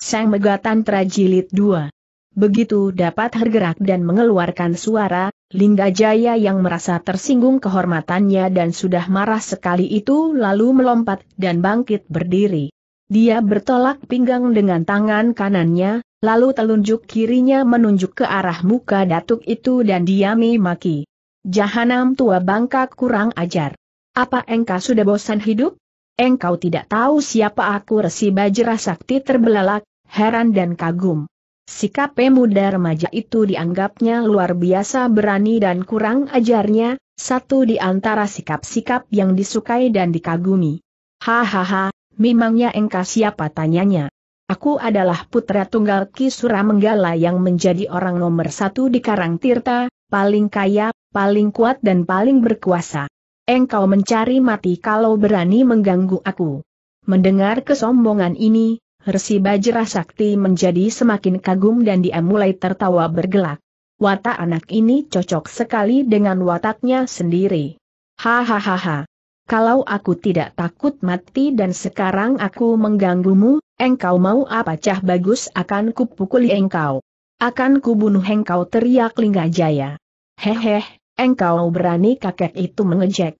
Sang Megatan Trajilid 2. Begitu dapat bergerak dan mengeluarkan suara, Lingga Jaya yang merasa tersinggung kehormatannya dan sudah marah sekali itu lalu melompat dan bangkit berdiri. Dia bertolak pinggang dengan tangan kanannya, lalu telunjuk kirinya menunjuk ke arah muka datuk itu dan diami maki. Jahanam tua bangka kurang ajar. Apa engkau sudah bosan hidup? Engkau tidak tahu siapa aku resi bajra sakti terbelalak, heran dan kagum. Sikap pemuda remaja itu dianggapnya luar biasa berani dan kurang ajarnya, satu di antara sikap-sikap yang disukai dan dikagumi. Hahaha, memangnya engkau siapa tanyanya? Aku adalah putra tunggal Ki Suramenggala yang menjadi orang nomor satu di Karang Tirta, paling kaya, paling kuat dan paling berkuasa. Engkau mencari mati kalau berani mengganggu aku. Mendengar kesombongan ini, Resi Bajra Sakti menjadi semakin kagum dan dia mulai tertawa bergelak. Watak anak ini cocok sekali dengan wataknya sendiri. Hahaha. Kalau aku tidak takut mati dan sekarang aku mengganggumu, engkau mau apa cah bagus akan kupukuli engkau. Akan kubunuh engkau teriak Lingga Jaya. Hehe, engkau berani kakek itu mengejek.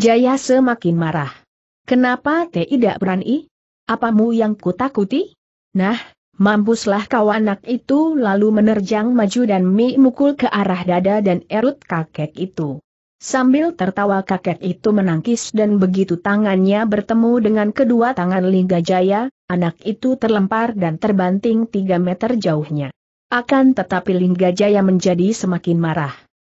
Jaya semakin marah. Kenapa tidak berani? apamu yang kutakuti? Nah, mampuslah kau anak itu lalu menerjang maju dan mi mukul ke arah dada dan erut kakek itu. Sambil tertawa kakek itu menangkis dan begitu tangannya bertemu dengan kedua tangan Lingga Jaya, anak itu terlempar dan terbanting tiga meter jauhnya. Akan tetapi Lingga Jaya menjadi semakin marah.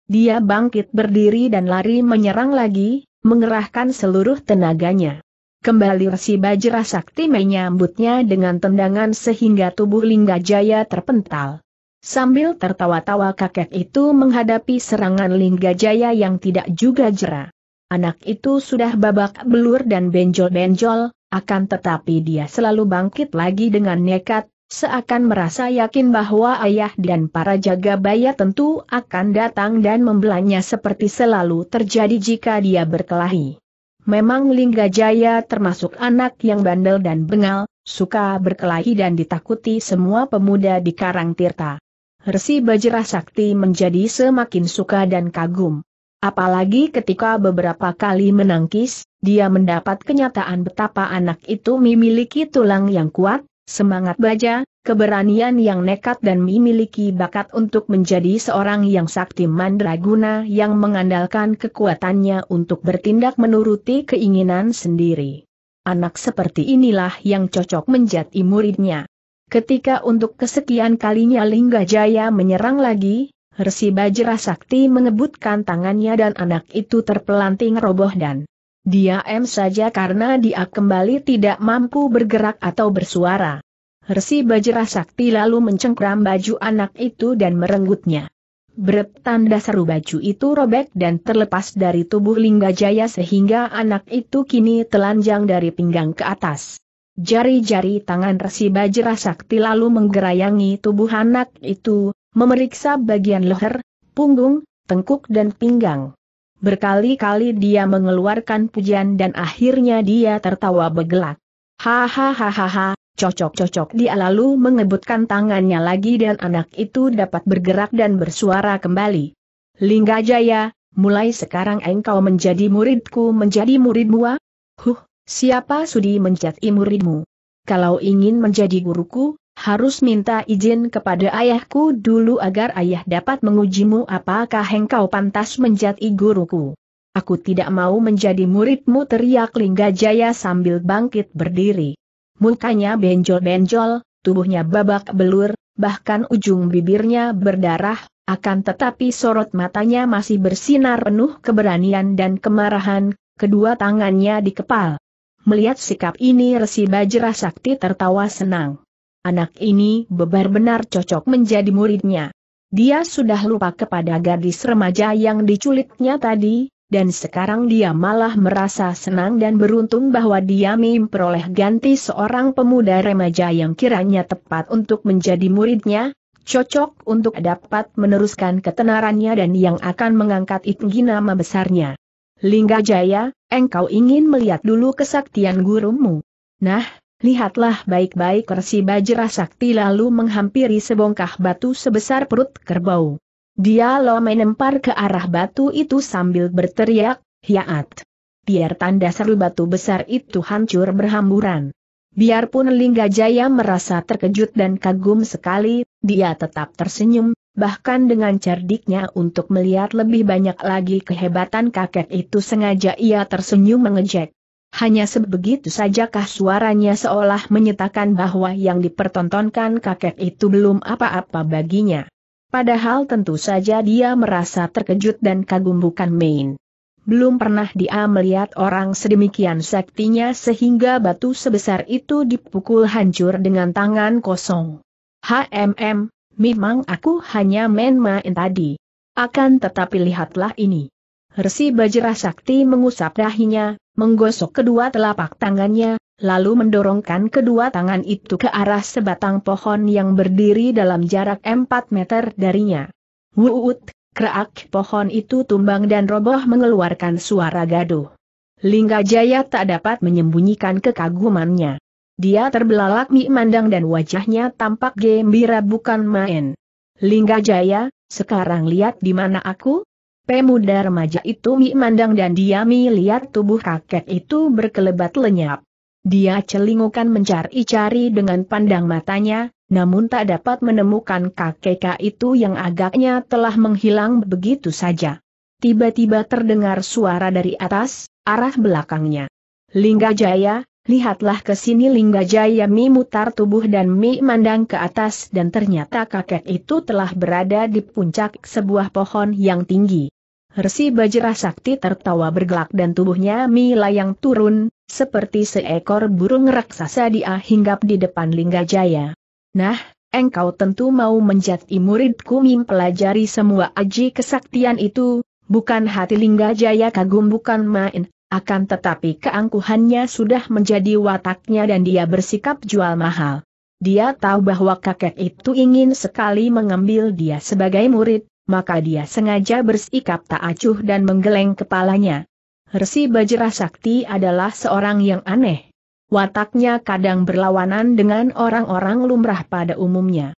Dia bangkit berdiri dan lari menyerang lagi, mengerahkan seluruh tenaganya. Kembali Resi Bajra Sakti menyambutnya dengan tendangan sehingga tubuh Lingga Jaya terpental. Sambil tertawa-tawa kakek itu menghadapi serangan Lingga Jaya yang tidak juga jera. Anak itu sudah babak belur dan benjol-benjol, akan tetapi dia selalu bangkit lagi dengan nekat, seakan merasa yakin bahwa ayah dan para jaga baya tentu akan datang dan membelanya seperti selalu terjadi jika dia berkelahi. Memang Lingga Jaya termasuk anak yang bandel dan bengal, suka berkelahi dan ditakuti semua pemuda di Karang Tirta. Resi Bajra Sakti menjadi semakin suka dan kagum. Apalagi ketika beberapa kali menangkis, dia mendapat kenyataan betapa anak itu memiliki tulang yang kuat, semangat baja, Keberanian yang nekat dan memiliki bakat untuk menjadi seorang yang sakti mandraguna yang mengandalkan kekuatannya untuk bertindak menuruti keinginan sendiri. Anak seperti inilah yang cocok menjadi muridnya. Ketika untuk kesekian kalinya Lingga Jaya menyerang lagi, Resi Bajra Sakti mengebutkan tangannya dan anak itu terpelanting roboh dan diam saja karena dia kembali tidak mampu bergerak atau bersuara. Resi Bajra Sakti lalu mencengkram baju anak itu dan merenggutnya. Beret tanda seru baju itu robek dan terlepas dari tubuh Lingga Jaya sehingga anak itu kini telanjang dari pinggang ke atas. Jari-jari tangan Resi Bajra Sakti lalu menggerayangi tubuh anak itu, memeriksa bagian leher, punggung, tengkuk dan pinggang. Berkali-kali dia mengeluarkan pujian dan akhirnya dia tertawa begelak. Hahaha, Cocok-cocok dia lalu mengebutkan tangannya lagi dan anak itu dapat bergerak dan bersuara kembali. Lingga Jaya, mulai sekarang engkau menjadi muridku menjadi muridmu ah? Huh, siapa sudi menjadi muridmu? Kalau ingin menjadi guruku, harus minta izin kepada ayahku dulu agar ayah dapat mengujimu apakah engkau pantas menjadi guruku. Aku tidak mau menjadi muridmu teriak Lingga Jaya sambil bangkit berdiri. Mukanya benjol-benjol, tubuhnya babak belur, bahkan ujung bibirnya berdarah, akan tetapi sorot matanya masih bersinar penuh keberanian dan kemarahan, kedua tangannya dikepal. Melihat sikap ini Resi Bajra Sakti tertawa senang. Anak ini benar-benar cocok menjadi muridnya. Dia sudah lupa kepada gadis remaja yang diculiknya tadi, dan sekarang dia malah merasa senang dan beruntung bahwa dia memperoleh ganti seorang pemuda remaja yang kiranya tepat untuk menjadi muridnya, cocok untuk dapat meneruskan ketenarannya dan yang akan mengangkat tinggi nama besarnya. Lingga Jaya, engkau ingin melihat dulu kesaktian gurumu. Nah, lihatlah baik-baik Resi Bajra Sakti lalu menghampiri sebongkah batu sebesar perut kerbau. Dia lo menempar ke arah batu itu sambil berteriak, hiat. Biar tanda seru batu besar itu hancur berhamburan. Biarpun Lingga Jaya merasa terkejut dan kagum sekali, dia tetap tersenyum, bahkan dengan cerdiknya untuk melihat lebih banyak lagi kehebatan kakek itu sengaja ia tersenyum mengejek. Hanya sebegitu sajakah suaranya seolah menyatakan bahwa yang dipertontonkan kakek itu belum apa-apa baginya. Padahal tentu saja dia merasa terkejut dan kagum bukan main. Belum pernah dia melihat orang sedemikian saktinya sehingga batu sebesar itu dipukul hancur dengan tangan kosong. HMM, memang aku hanya main-main tadi. Akan tetapi lihatlah ini. Resi Bajra Sakti mengusap dahinya, menggosok kedua telapak tangannya, lalu mendorongkan kedua tangan itu ke arah sebatang pohon yang berdiri dalam jarak 4 meter darinya. Wuut, Kerak pohon itu tumbang dan roboh mengeluarkan suara gaduh. Lingga Jaya tak dapat menyembunyikan kekagumannya. Dia terbelalak mandang dan wajahnya tampak gembira bukan main. Lingga Jaya, sekarang lihat di mana aku? Pemuda remaja itu mi mandang dan dia mi lihat tubuh kakek itu berkelebat lenyap. Dia celingukan mencari-cari dengan pandang matanya, namun tak dapat menemukan kakek itu yang agaknya telah menghilang begitu saja. Tiba-tiba terdengar suara dari atas, arah belakangnya. Lingga Jaya, lihatlah ke sini Lingga Jaya. Mi mutar tubuh dan Mi mandang ke atas dan ternyata kakek itu telah berada di puncak sebuah pohon yang tinggi. Resi Bajra Sakti tertawa bergelak dan tubuhnya Mi layang turun, seperti seekor burung raksasa dia hinggap di depan Linggajaya. Nah, engkau tentu mau menjadi muridku mempelajari semua aji kesaktian itu, bukan hati Linggajaya kagum bukan main, akan tetapi keangkuhannya sudah menjadi wataknya dan dia bersikap jual mahal. Dia tahu bahwa kakek itu ingin sekali mengambil dia sebagai murid, maka dia sengaja bersikap tak acuh dan menggeleng kepalanya. Resi Bajra Sakti adalah seorang yang aneh. Wataknya kadang berlawanan dengan orang-orang lumrah pada umumnya.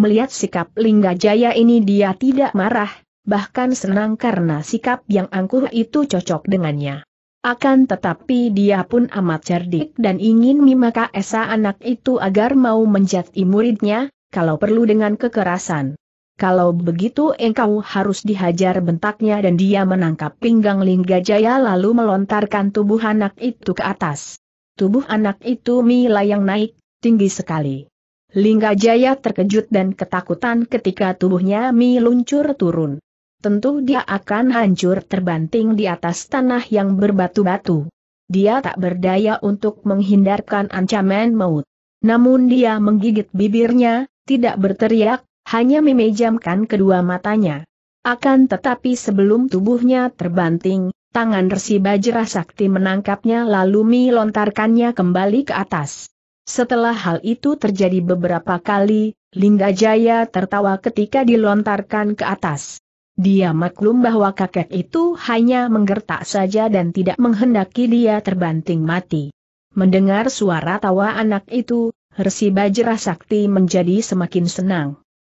Melihat sikap Lingga Jaya ini dia tidak marah, bahkan senang karena sikap yang angkuh itu cocok dengannya. Akan tetapi dia pun amat cerdik dan ingin Mimaka Esa anak itu agar mau menjadi muridnya, kalau perlu dengan kekerasan. Kalau begitu engkau harus dihajar bentaknya dan dia menangkap pinggang Lingga Jaya lalu melontarkan tubuh anak itu ke atas. Tubuh anak itu melayang naik, tinggi sekali. Lingga Jaya terkejut dan ketakutan ketika tubuhnya meluncur turun. Tentu dia akan hancur terbanting di atas tanah yang berbatu-batu. Dia tak berdaya untuk menghindarkan ancaman maut. Namun dia menggigit bibirnya, tidak berteriak, hanya memejamkan kedua matanya. Akan tetapi sebelum tubuhnya terbanting, tangan resi Bajra Sakti menangkapnya lalu melontarkannya kembali ke atas. Setelah hal itu terjadi beberapa kali, Lingga Jaya tertawa ketika dilontarkan ke atas. Dia maklum bahwa kakek itu hanya menggertak saja dan tidak menghendaki dia terbanting mati. Mendengar suara tawa anak itu, Resi Bajra Sakti menjadi semakin senang.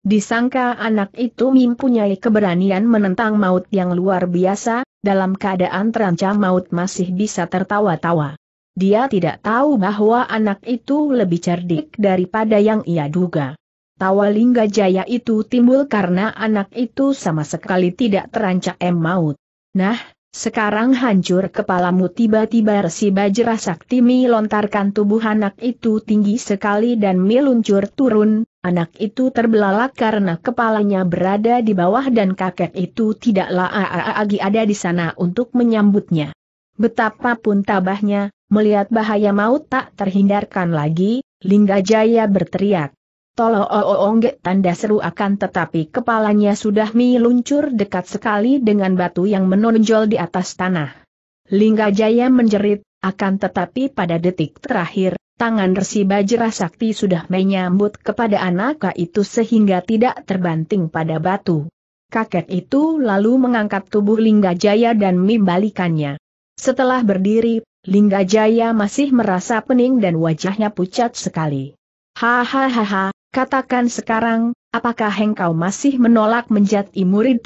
Disangka anak itu mempunyai keberanian menentang maut yang luar biasa, dalam keadaan terancam maut masih bisa tertawa-tawa. Dia tidak tahu bahwa anak itu lebih cerdik daripada yang ia duga. Tawa Lingga Jaya itu timbul karena anak itu sama sekali tidak terancam maut. Nah, sekarang hancur kepalamu tiba-tiba Resi Bajra Sakti melontarkan tubuh anak itu tinggi sekali dan meluncur turun, Anak itu terbelalak karena kepalanya berada di bawah dan kakek itu tidaklah lagi ada di sana untuk menyambutnya. Betapapun tabahnya, melihat bahaya maut tak terhindarkan lagi, Lingga Jaya berteriak. Tolong, oongge tanda seru akan tetapi kepalanya sudah meluncur dekat sekali dengan batu yang menonjol di atas tanah. Lingga Jaya menjerit, akan tetapi pada detik terakhir, tangan resi Bajra Sakti sudah menyambut kepada anak itu sehingga tidak terbanting pada batu. Kakek itu lalu mengangkat tubuh Lingga Jaya dan membalikannya. Setelah berdiri, Lingga Jaya masih merasa pening dan wajahnya pucat sekali. Hahaha, Katakan sekarang, apakah engkau masih menolak menjadi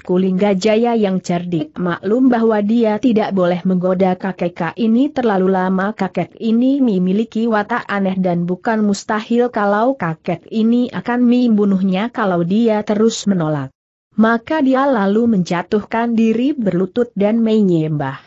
Kulingga Jaya yang cerdik? Maklum bahwa dia tidak boleh menggoda kakek ini terlalu lama. Kakek ini memiliki watak aneh dan bukan mustahil kalau kakek ini akan membunuhnya kalau dia terus menolak. Maka dia lalu menjatuhkan diri berlutut dan menyembah.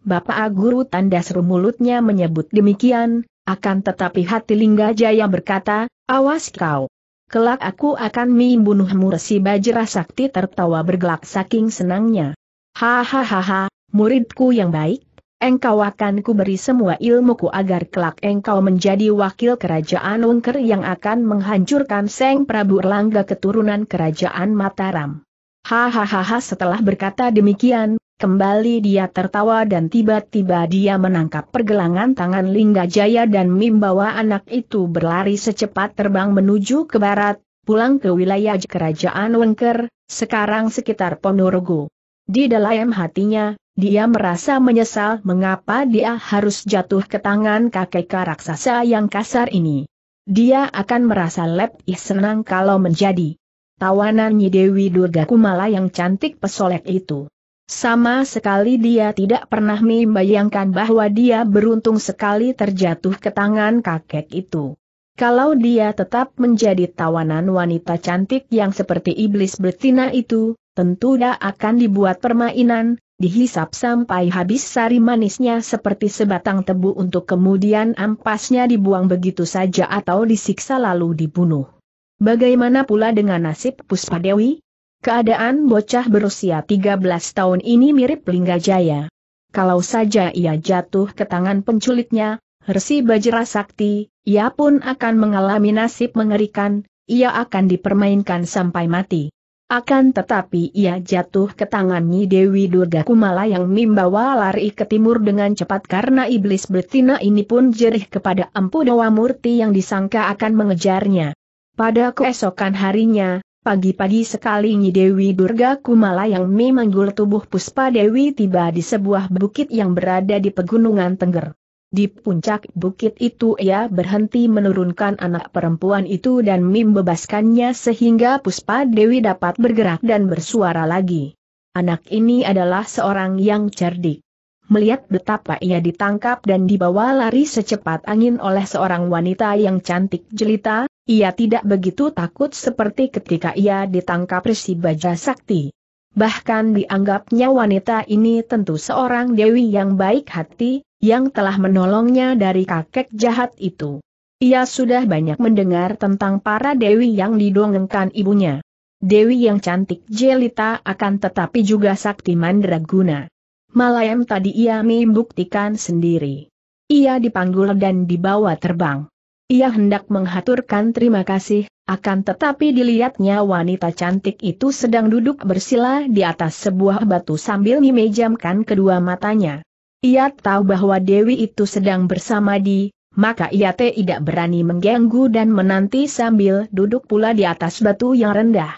Bapak Guru tanda seru mulutnya menyebut demikian, akan tetapi hati Lingga Jaya berkata, awas kau. Kelak aku akan membunuhmu resi bajra sakti tertawa bergelak saking senangnya. Hahaha, muridku yang baik, engkau akan kuberi semua ilmuku agar kelak engkau menjadi wakil kerajaan Wengker yang akan menghancurkan Seng Prabu Erlangga keturunan kerajaan Mataram. Hahaha setelah berkata demikian, Kembali dia tertawa dan tiba-tiba dia menangkap pergelangan tangan Lingga Jaya dan membawa anak itu berlari secepat terbang menuju ke barat, pulang ke wilayah kerajaan Wengker, sekarang sekitar Ponorogo. Di dalam hatinya, dia merasa menyesal mengapa dia harus jatuh ke tangan kakek raksasa yang kasar ini. Dia akan merasa lebih senang kalau menjadi tawanan Nyi Dewi Durga Kumala yang cantik pesolek itu. Sama sekali dia tidak pernah membayangkan bahwa dia beruntung sekali terjatuh ke tangan kakek itu. Kalau dia tetap menjadi tawanan wanita cantik yang seperti iblis betina itu, tentu dia akan dibuat permainan, dihisap sampai habis sari manisnya seperti sebatang tebu untuk kemudian ampasnya dibuang begitu saja atau disiksa lalu dibunuh. Bagaimana pula dengan nasib Puspadewi? Keadaan bocah berusia 13 tahun ini mirip Lingga Jaya. Kalau saja ia jatuh ke tangan penculiknya, Hersi Bajra Sakti, ia pun akan mengalami nasib mengerikan, ia akan dipermainkan sampai mati. Akan tetapi ia jatuh ke tangannya Dewi Durga Kumala yang membawa lari ke timur dengan cepat karena iblis betina ini pun jerih kepada Empu Dewa Murti yang disangka akan mengejarnya. Pada keesokan harinya, Pagi-pagi sekali Nyi Dewi Durga Kumala yang memanggul tubuh Puspa Dewi tiba di sebuah bukit yang berada di pegunungan Tengger. Di puncak bukit itu ia berhenti menurunkan anak perempuan itu dan membebaskannya sehingga Puspa Dewi dapat bergerak dan bersuara lagi. Anak ini adalah seorang yang cerdik. Melihat betapa ia ditangkap dan dibawa lari secepat angin oleh seorang wanita yang cantik jelita, ia tidak begitu takut seperti ketika ia ditangkap Resi Baja Sakti. Bahkan dianggapnya wanita ini tentu seorang dewi yang baik hati, yang telah menolongnya dari kakek jahat itu. Ia sudah banyak mendengar tentang para dewi yang didongengkan ibunya. Dewi yang cantik jelita akan tetapi juga sakti mandraguna. Malayam tadi ia membuktikan sendiri. Ia dipanggul dan dibawa terbang. Ia hendak menghaturkan terima kasih, akan tetapi dilihatnya wanita cantik itu sedang duduk bersila di atas sebuah batu sambil memejamkan kedua matanya. Ia tahu bahwa Dewi itu sedang bersama di, maka ia tidak berani mengganggu dan menanti sambil duduk pula di atas batu yang rendah.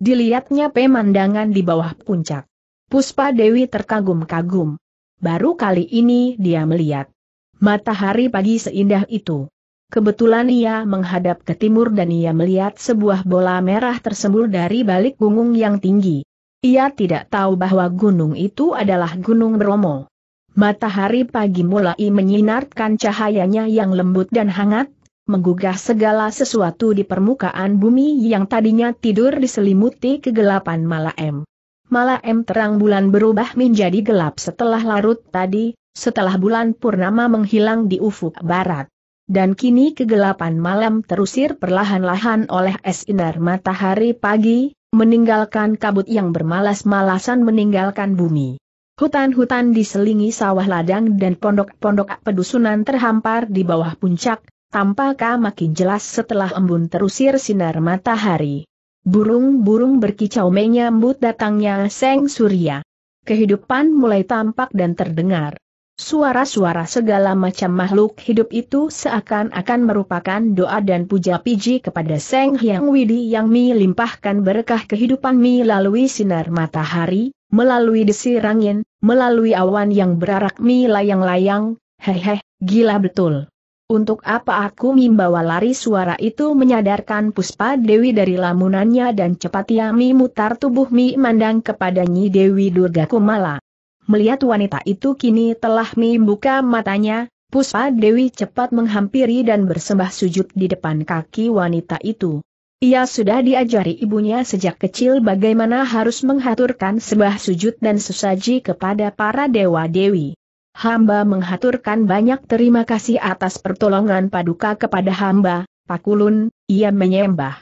Dilihatnya pemandangan di bawah puncak. Puspa Dewi terkagum-kagum. Baru kali ini dia melihat matahari pagi seindah itu. Kebetulan ia menghadap ke timur dan ia melihat sebuah bola merah tersembul dari balik gunung yang tinggi. Ia tidak tahu bahwa gunung itu adalah Gunung Bromo. Matahari pagi mulai menyinarkan cahayanya yang lembut dan hangat, menggugah segala sesuatu di permukaan bumi yang tadinya tidur diselimuti kegelapan malam. Malam terang bulan berubah menjadi gelap setelah larut tadi, setelah bulan purnama menghilang di ufuk barat. Dan kini kegelapan malam terusir perlahan-lahan oleh es sinar matahari pagi, meninggalkan kabut yang bermalas-malasan meninggalkan bumi. Hutan-hutan diselingi sawah ladang dan pondok-pondok pedusunan terhampar di bawah puncak, tampaknya makin jelas setelah embun terusir sinar matahari. Burung-burung berkicau menyambut datangnya Seng Surya. Kehidupan mulai tampak dan terdengar. Suara-suara segala macam makhluk hidup itu seakan-akan merupakan doa dan puja piji kepada Seng Hyang Widi yang melimpahkan berkah kehidupan mi melalui sinar matahari, melalui desir angin, melalui awan yang berarak mi layang-layang, hehe, gila betul. Untuk apa aku membawa lari suara itu menyadarkan Puspa Dewi dari lamunannya dan cepat ia mi mutar tubuh mi mandang kepada Nyi Dewi Durga Kumala. Melihat wanita itu kini telah membuka matanya, Puspa Dewi cepat menghampiri dan bersembah sujud di depan kaki wanita itu. Ia sudah diajari ibunya sejak kecil bagaimana harus menghaturkan sembah sujud dan sesaji kepada para dewa dewi. Hamba menghaturkan banyak terima kasih atas pertolongan paduka kepada hamba, Pakulun, ia menyembah.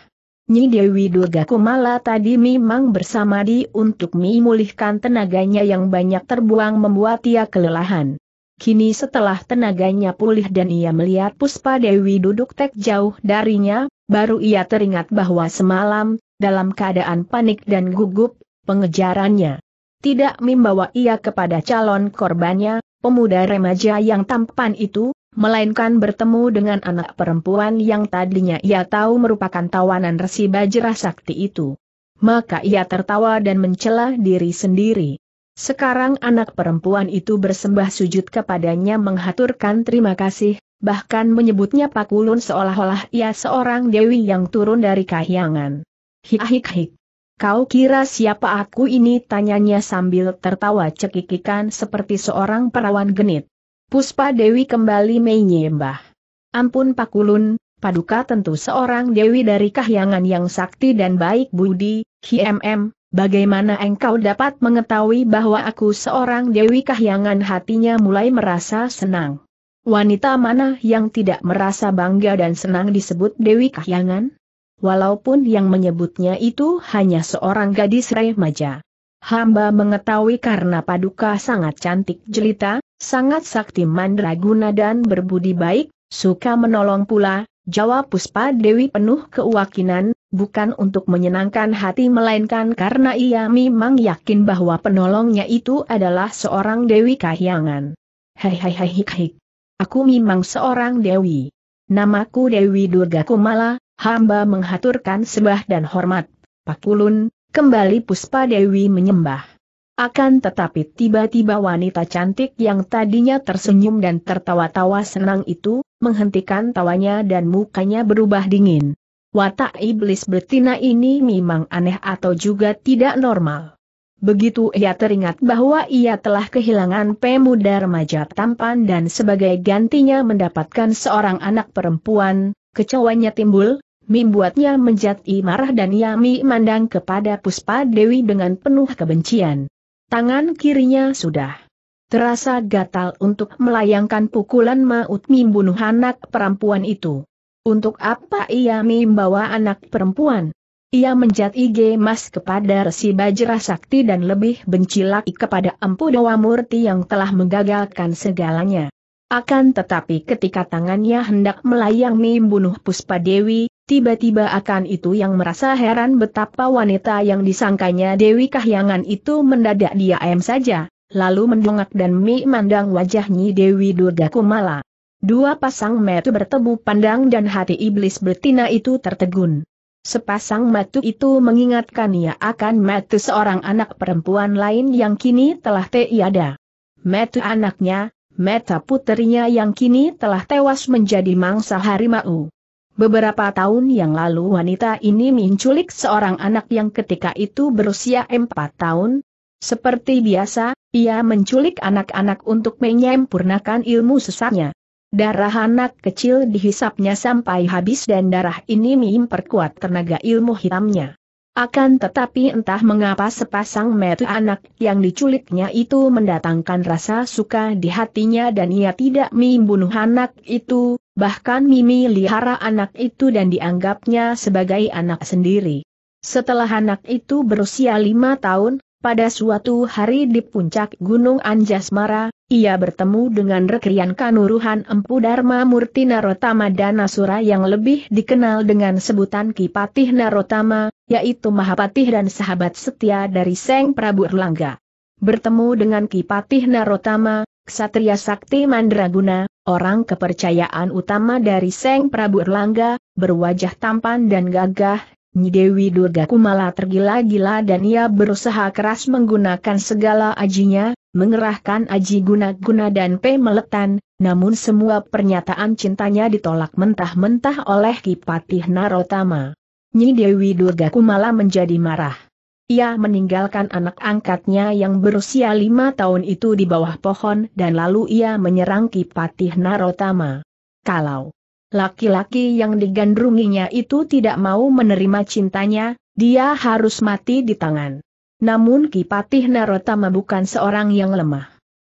Nyi Dewi Durga Kumala tadi memang bersama di untuk memulihkan tenaganya yang banyak terbuang membuat ia kelelahan. Kini setelah tenaganya pulih dan ia melihat Puspa Dewi duduk tek jauh darinya, baru ia teringat bahwa semalam, dalam keadaan panik dan gugup, pengejarannya tidak membawa ia kepada calon korbannya, pemuda remaja yang tampan itu, melainkan bertemu dengan anak perempuan yang tadinya ia tahu merupakan tawanan resi bajra sakti itu. Maka ia tertawa dan mencela diri sendiri. Sekarang anak perempuan itu bersembah sujud kepadanya menghaturkan terima kasih, bahkan menyebutnya Pakulun seolah-olah ia seorang dewi yang turun dari kahyangan. Hik-hik-hik. Kau kira siapa aku ini tanyanya sambil tertawa cekikikan seperti seorang perawan genit. Puspa Dewi kembali menyembah. Ampun Pakulun, Paduka tentu seorang Dewi dari kahyangan yang sakti dan baik budi, HMM, bagaimana engkau dapat mengetahui bahwa aku seorang Dewi kahyangan hatinya mulai merasa senang. Wanita mana yang tidak merasa bangga dan senang disebut Dewi kahyangan? Walaupun yang menyebutnya itu hanya seorang gadis remaja. Hamba mengetahui karena Paduka sangat cantik jelita, sangat sakti mandraguna dan berbudi baik, suka menolong pula, jawab Puspa Dewi penuh keuakinan. bukan untuk menyenangkan hati melainkan karena ia memang yakin bahwa penolongnya itu adalah seorang Dewi Kahyangan. hik. Aku memang seorang Dewi. Namaku Dewi Durga Kumala, hamba menghaturkan sebah dan hormat. Pakulun, kembali Puspa Dewi menyembah. Akan tetapi tiba-tiba wanita cantik yang tadinya tersenyum dan tertawa-tawa senang itu, menghentikan tawanya dan mukanya berubah dingin. Watak iblis betina ini memang aneh atau juga tidak normal. Begitu ia teringat bahwa ia telah kehilangan pemuda remaja tampan dan sebagai gantinya mendapatkan seorang anak perempuan, kecewanya timbul, membuatnya menjadi marah dan yami memandang kepada Puspa Dewi dengan penuh kebencian. Tangan kirinya sudah terasa gatal untuk melayangkan pukulan maut membunuh anak perempuan itu. Untuk apa ia membawa anak perempuan? Ia menjat IG mas kepada Resi Bajra Sakti dan lebih benci lagi kepada Empu Dewa Murti yang telah menggagalkan segalanya. Akan tetapi ketika tangannya hendak melayang membunuh Puspa Dewi, Tiba-tiba akan itu yang merasa heran betapa wanita yang disangkanya Dewi Kahyangan itu mendadak diam saja, lalu mendongak dan memandang wajahnya Dewi Durga Kumala. Dua pasang mata bertemu pandang dan hati iblis betina itu tertegun. Sepasang mata itu mengingatkan ia akan mata seorang anak perempuan lain yang kini telah tiada. Mata anaknya, mata putrinya yang kini telah tewas menjadi mangsa harimau. Beberapa tahun yang lalu wanita ini menculik seorang anak yang ketika itu berusia 4 tahun. Seperti biasa, ia menculik anak-anak untuk menyempurnakan ilmu sesatnya. Darah anak kecil dihisapnya sampai habis dan darah ini memperkuat tenaga ilmu hitamnya. Akan tetapi entah mengapa sepasang metu anak yang diculiknya itu mendatangkan rasa suka di hatinya dan ia tidak membunuh anak itu, bahkan Mimi lihara anak itu dan dianggapnya sebagai anak sendiri. Setelah anak itu berusia lima tahun, pada suatu hari di puncak Gunung Anjasmara, ia bertemu dengan rekrian kanuruhan Empu Dharma Murti Narotama Asura yang lebih dikenal dengan sebutan Kipatih Narotama, yaitu Mahapatih dan sahabat setia dari Seng Prabu Erlangga. Bertemu dengan Kipatih Narotama, Ksatria Sakti Mandraguna, orang kepercayaan utama dari Seng Prabu Erlangga, berwajah tampan dan gagah, Dewi Durga Kumala tergila-gila dan ia berusaha keras menggunakan segala ajinya, mengerahkan aji guna-guna dan pe pemeletan, namun semua pernyataan cintanya ditolak mentah-mentah oleh Kipatih Narotama. Nyi Dewi Durga Kumala menjadi marah. Ia meninggalkan anak angkatnya yang berusia lima tahun itu di bawah pohon dan lalu ia menyerang Kipatih Narotama. Kalau Laki-laki yang digandrunginya itu tidak mau menerima cintanya, dia harus mati di tangan. Namun Kipatih Narotama bukan seorang yang lemah.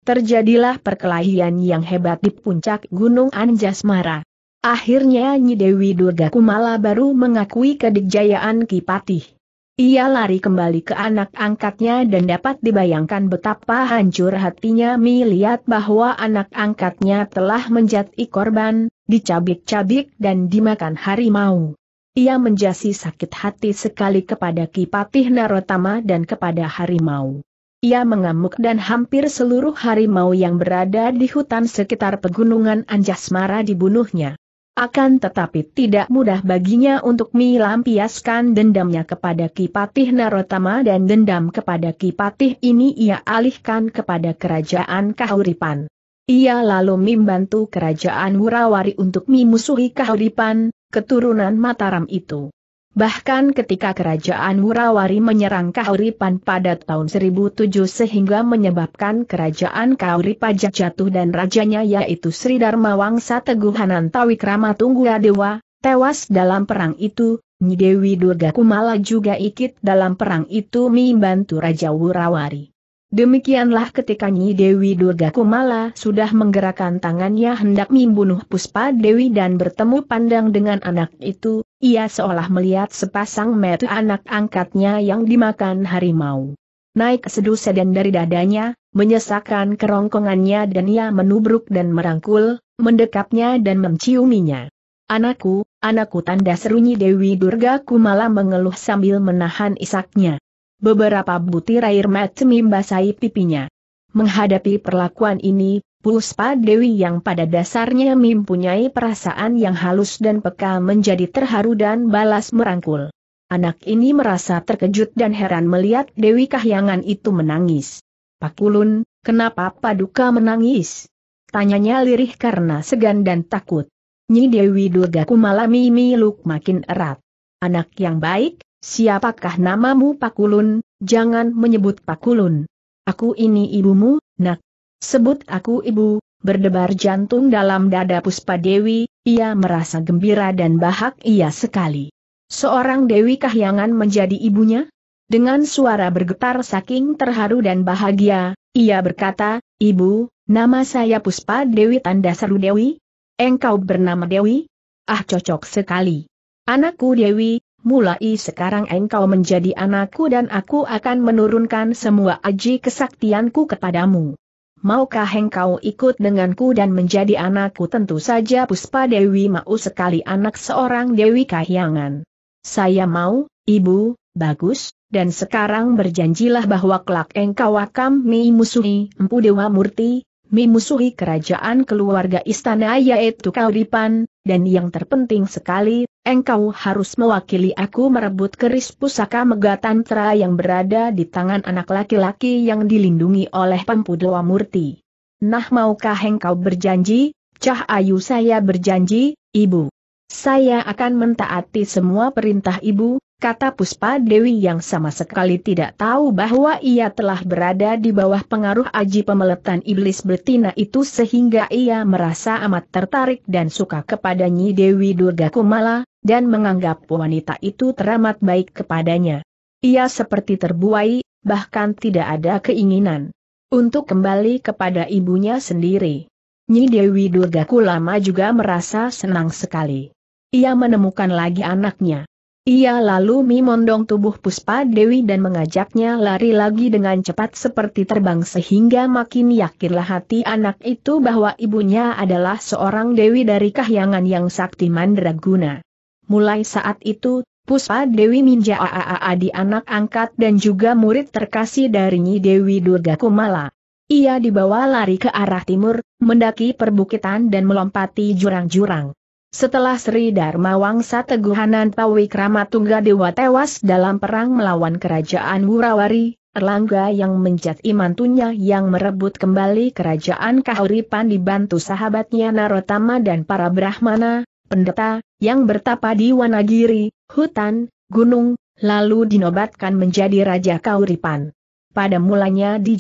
Terjadilah perkelahian yang hebat di puncak Gunung Anjasmara. Akhirnya Nyi Dewi Durga Kumala baru mengakui kedikjayaan Kipatih. Ia lari kembali ke anak angkatnya dan dapat dibayangkan betapa hancur hatinya melihat bahwa anak angkatnya telah menjadi korban, dicabik-cabik dan dimakan harimau. Ia menjasi sakit hati sekali kepada Kipatih Narotama dan kepada harimau. Ia mengamuk dan hampir seluruh harimau yang berada di hutan sekitar pegunungan Anjasmara dibunuhnya. Akan tetapi tidak mudah baginya untuk melampiaskan dendamnya kepada Kipatih Narotama dan dendam kepada Kipatih ini ia alihkan kepada kerajaan Kahuripan. Ia lalu membantu kerajaan Murawari untuk memusuhi Kahuripan, keturunan Mataram itu. Bahkan ketika kerajaan Murawari menyerang Kauripan pada tahun 1007 sehingga menyebabkan kerajaan Pajak jatuh dan rajanya yaitu Sri Dharma Wangsa Teguh Tawikrama Tunggadewa, tewas dalam perang itu, Nyi Dewi Durga Kumala juga ikut dalam perang itu membantu Raja Wurawari. Demikianlah ketika Nyi Dewi Durga Kumala sudah menggerakkan tangannya hendak membunuh Puspa Dewi dan bertemu pandang dengan anak itu, ia seolah melihat sepasang mata anak angkatnya yang dimakan harimau. Naik seduh sedan dari dadanya, menyesakan kerongkongannya dan ia menubruk dan merangkul, mendekapnya dan menciuminya. Anakku, anakku tanda serunyi Dewi Durga Kumala mengeluh sambil menahan isaknya. Beberapa butir air mata membasahi pipinya. Menghadapi perlakuan ini, Puspa Dewi yang pada dasarnya mempunyai perasaan yang halus dan peka menjadi terharu dan balas merangkul. Anak ini merasa terkejut dan heran melihat Dewi Kahyangan itu menangis. Pakulun, kenapa Paduka menangis? Tanyanya lirih karena segan dan takut. Nyi Dewi Durga Kumala mimi luk makin erat. Anak yang baik, Siapakah namamu Pakulun, jangan menyebut Pakulun. Aku ini ibumu, nak. Sebut aku ibu, berdebar jantung dalam dada Puspa Dewi, ia merasa gembira dan bahagia sekali. Seorang Dewi Kahyangan menjadi ibunya? Dengan suara bergetar saking terharu dan bahagia, ia berkata, Ibu, nama saya Puspa Dewi Tanda Seru Dewi? Engkau bernama Dewi? Ah cocok sekali. Anakku Dewi, mulai sekarang engkau menjadi anakku dan aku akan menurunkan semua aji kesaktianku kepadamu. Maukah engkau ikut denganku dan menjadi anakku? Tentu saja Puspa Dewi mau sekali anak seorang Dewi Kahyangan. Saya mau, Ibu, bagus, dan sekarang berjanjilah bahwa kelak engkau akan memusuhi Empu Dewa Murti, memusuhi kerajaan keluarga istana yaitu Kauripan, dan yang terpenting sekali, engkau harus mewakili aku merebut keris pusaka Megatan yang berada di tangan anak laki-laki yang dilindungi oleh Pemuda Murti. Nah maukah engkau berjanji, Cah Ayu saya berjanji, Ibu. Saya akan mentaati semua perintah Ibu, kata Puspa Dewi yang sama sekali tidak tahu bahwa ia telah berada di bawah pengaruh aji pemeletan iblis betina itu sehingga ia merasa amat tertarik dan suka kepadanya Dewi Durga Kumala, dan menganggap wanita itu teramat baik kepadanya. Ia seperti terbuai, bahkan tidak ada keinginan untuk kembali kepada ibunya sendiri. Nyi Dewi Durga Kulama juga merasa senang sekali. Ia menemukan lagi anaknya. Ia lalu memondong tubuh Puspa Dewi dan mengajaknya lari lagi dengan cepat seperti terbang sehingga makin yakinlah hati anak itu bahwa ibunya adalah seorang Dewi dari kahyangan yang sakti mandraguna. Mulai saat itu, Puspa Dewi Minja Aaa di anak angkat dan juga murid terkasih dari Nyi Dewi Durga Kumala. Ia dibawa lari ke arah timur, mendaki perbukitan dan melompati jurang-jurang. Setelah Sri Dharma Wangsa Teguhanan Pawikrama Dewa tewas dalam perang melawan kerajaan Wurawari, Erlangga yang menjadi mantunya yang merebut kembali kerajaan Kahuripan dibantu sahabatnya Narotama dan para Brahmana, pendeta, yang bertapa di Wanagiri, hutan, gunung, lalu dinobatkan menjadi Raja Kahuripan. Pada mulanya di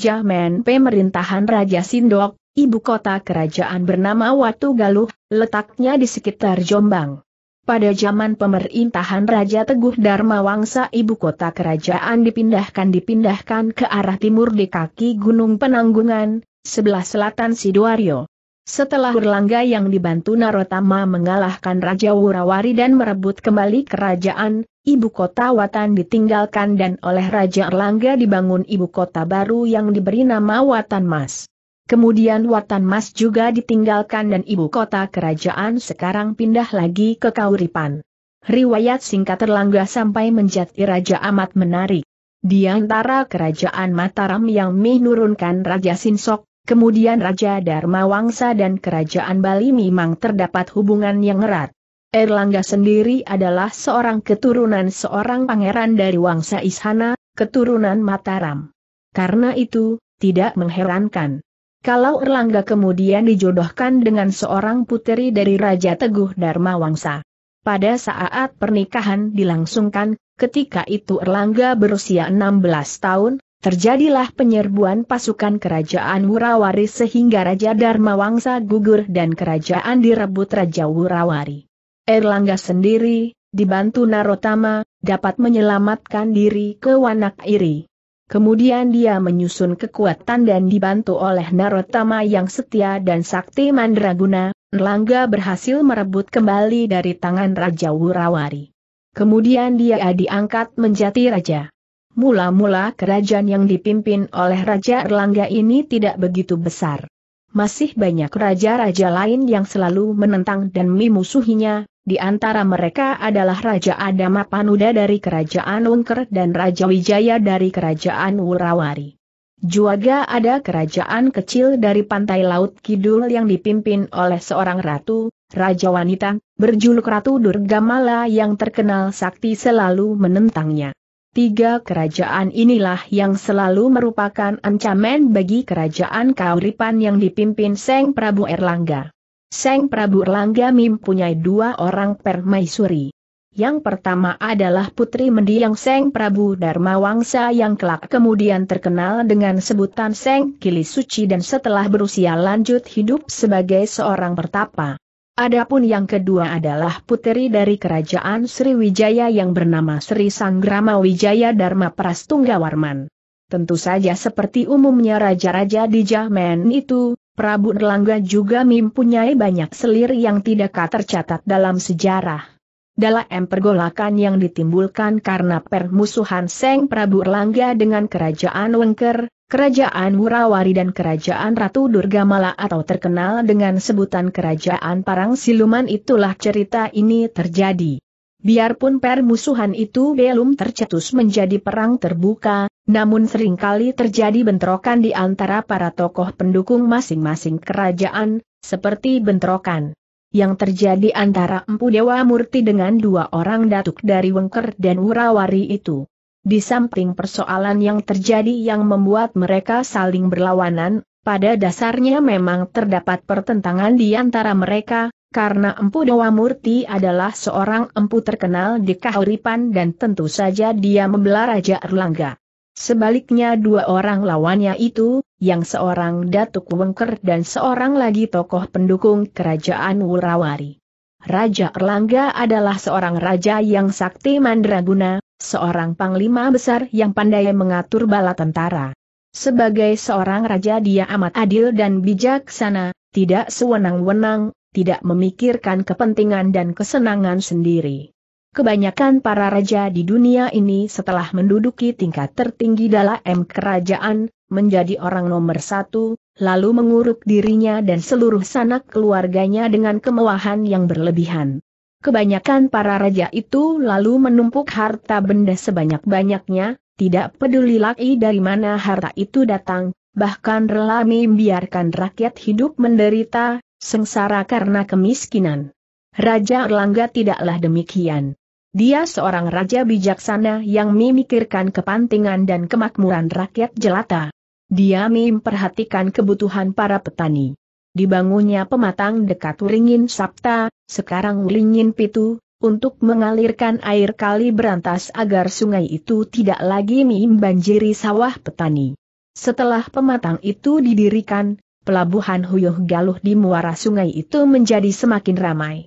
pemerintahan Raja Sindok, ibu kota kerajaan bernama Watu Galuh, letaknya di sekitar Jombang. Pada zaman pemerintahan Raja Teguh Dharma Wangsa ibu kota kerajaan dipindahkan-dipindahkan ke arah timur di kaki Gunung Penanggungan, sebelah selatan Sidoarjo. Setelah Urlangga yang dibantu Narotama mengalahkan Raja Wurawari dan merebut kembali kerajaan, ibu kota Watan ditinggalkan dan oleh Raja Erlangga dibangun ibu kota baru yang diberi nama Watan Mas. Kemudian Watan Mas juga ditinggalkan dan ibu kota kerajaan sekarang pindah lagi ke Kauripan. Riwayat singkat Erlangga sampai menjadi raja amat menarik. Di antara kerajaan Mataram yang menurunkan Raja Sinsok, kemudian Raja Dharma Wangsa dan kerajaan Bali memang terdapat hubungan yang erat. Erlangga sendiri adalah seorang keturunan seorang pangeran dari Wangsa Ishana, keturunan Mataram. Karena itu, tidak mengherankan kalau Erlangga kemudian dijodohkan dengan seorang puteri dari Raja Teguh Dharma Wangsa. Pada saat pernikahan dilangsungkan, ketika itu Erlangga berusia 16 tahun, terjadilah penyerbuan pasukan kerajaan Wurawari sehingga Raja Dharma Wangsa gugur dan kerajaan direbut Raja Wurawari. Erlangga sendiri, dibantu Narotama, dapat menyelamatkan diri ke Wanak Iri. Kemudian dia menyusun kekuatan dan dibantu oleh Narotama yang setia dan sakti mandraguna, Nelangga berhasil merebut kembali dari tangan Raja Wurawari. Kemudian dia diangkat menjadi raja. Mula-mula kerajaan yang dipimpin oleh Raja Erlangga ini tidak begitu besar masih banyak raja-raja lain yang selalu menentang dan memusuhinya, di antara mereka adalah Raja Adama Panuda dari Kerajaan Unker dan Raja Wijaya dari Kerajaan Wurawari. Juaga ada kerajaan kecil dari pantai laut Kidul yang dipimpin oleh seorang ratu, Raja Wanita, berjuluk Ratu Durgamala yang terkenal sakti selalu menentangnya. Tiga kerajaan inilah yang selalu merupakan ancaman bagi kerajaan Kauripan yang dipimpin Seng Prabu Erlangga. Seng Prabu Erlangga mempunyai dua orang permaisuri. Yang pertama adalah Putri Mendiang Seng Prabu Dharma Wangsa yang kelak kemudian terkenal dengan sebutan Seng Kili Suci dan setelah berusia lanjut hidup sebagai seorang pertapa. Adapun yang kedua adalah puteri dari kerajaan Sriwijaya yang bernama Sri Sanggrama Wijaya Dharma Prastunggawarman. Tentu saja seperti umumnya raja-raja di Jaman itu, Prabu Erlangga juga mempunyai banyak selir yang tidak tercatat dalam sejarah. Dalam pergolakan yang ditimbulkan karena permusuhan Seng Prabu Erlangga dengan kerajaan Wengker, Kerajaan Wurawari dan Kerajaan Ratu Durgamala atau terkenal dengan sebutan Kerajaan Parang Siluman itulah cerita ini terjadi. Biarpun permusuhan itu belum tercetus menjadi perang terbuka, namun seringkali terjadi bentrokan di antara para tokoh pendukung masing-masing kerajaan, seperti bentrokan yang terjadi antara Empu Dewa Murti dengan dua orang datuk dari Wengker dan Wurawari itu. Di samping persoalan yang terjadi yang membuat mereka saling berlawanan, pada dasarnya memang terdapat pertentangan di antara mereka, karena Empu Dewa Murti adalah seorang empu terkenal di Kahuripan dan tentu saja dia membela Raja Erlangga. Sebaliknya dua orang lawannya itu, yang seorang Datuk Wengker dan seorang lagi tokoh pendukung kerajaan Wurawari. Raja Erlangga adalah seorang raja yang sakti mandraguna, Seorang panglima besar yang pandai mengatur bala tentara. Sebagai seorang raja dia amat adil dan bijaksana, tidak sewenang-wenang, tidak memikirkan kepentingan dan kesenangan sendiri. Kebanyakan para raja di dunia ini setelah menduduki tingkat tertinggi dalam kerajaan, menjadi orang nomor satu, lalu menguruk dirinya dan seluruh sanak keluarganya dengan kemewahan yang berlebihan. Kebanyakan para raja itu lalu menumpuk harta benda sebanyak-banyaknya, tidak peduli lagi dari mana harta itu datang, bahkan rela membiarkan rakyat hidup menderita, sengsara karena kemiskinan. Raja Erlangga tidaklah demikian. Dia seorang raja bijaksana yang memikirkan kepentingan dan kemakmuran rakyat jelata. Dia memperhatikan kebutuhan para petani dibangunnya pematang dekat Wulingin Sabta, sekarang Wulingin Pitu, untuk mengalirkan air kali berantas agar sungai itu tidak lagi membanjiri sawah petani. Setelah pematang itu didirikan, pelabuhan Huyuh Galuh di muara sungai itu menjadi semakin ramai.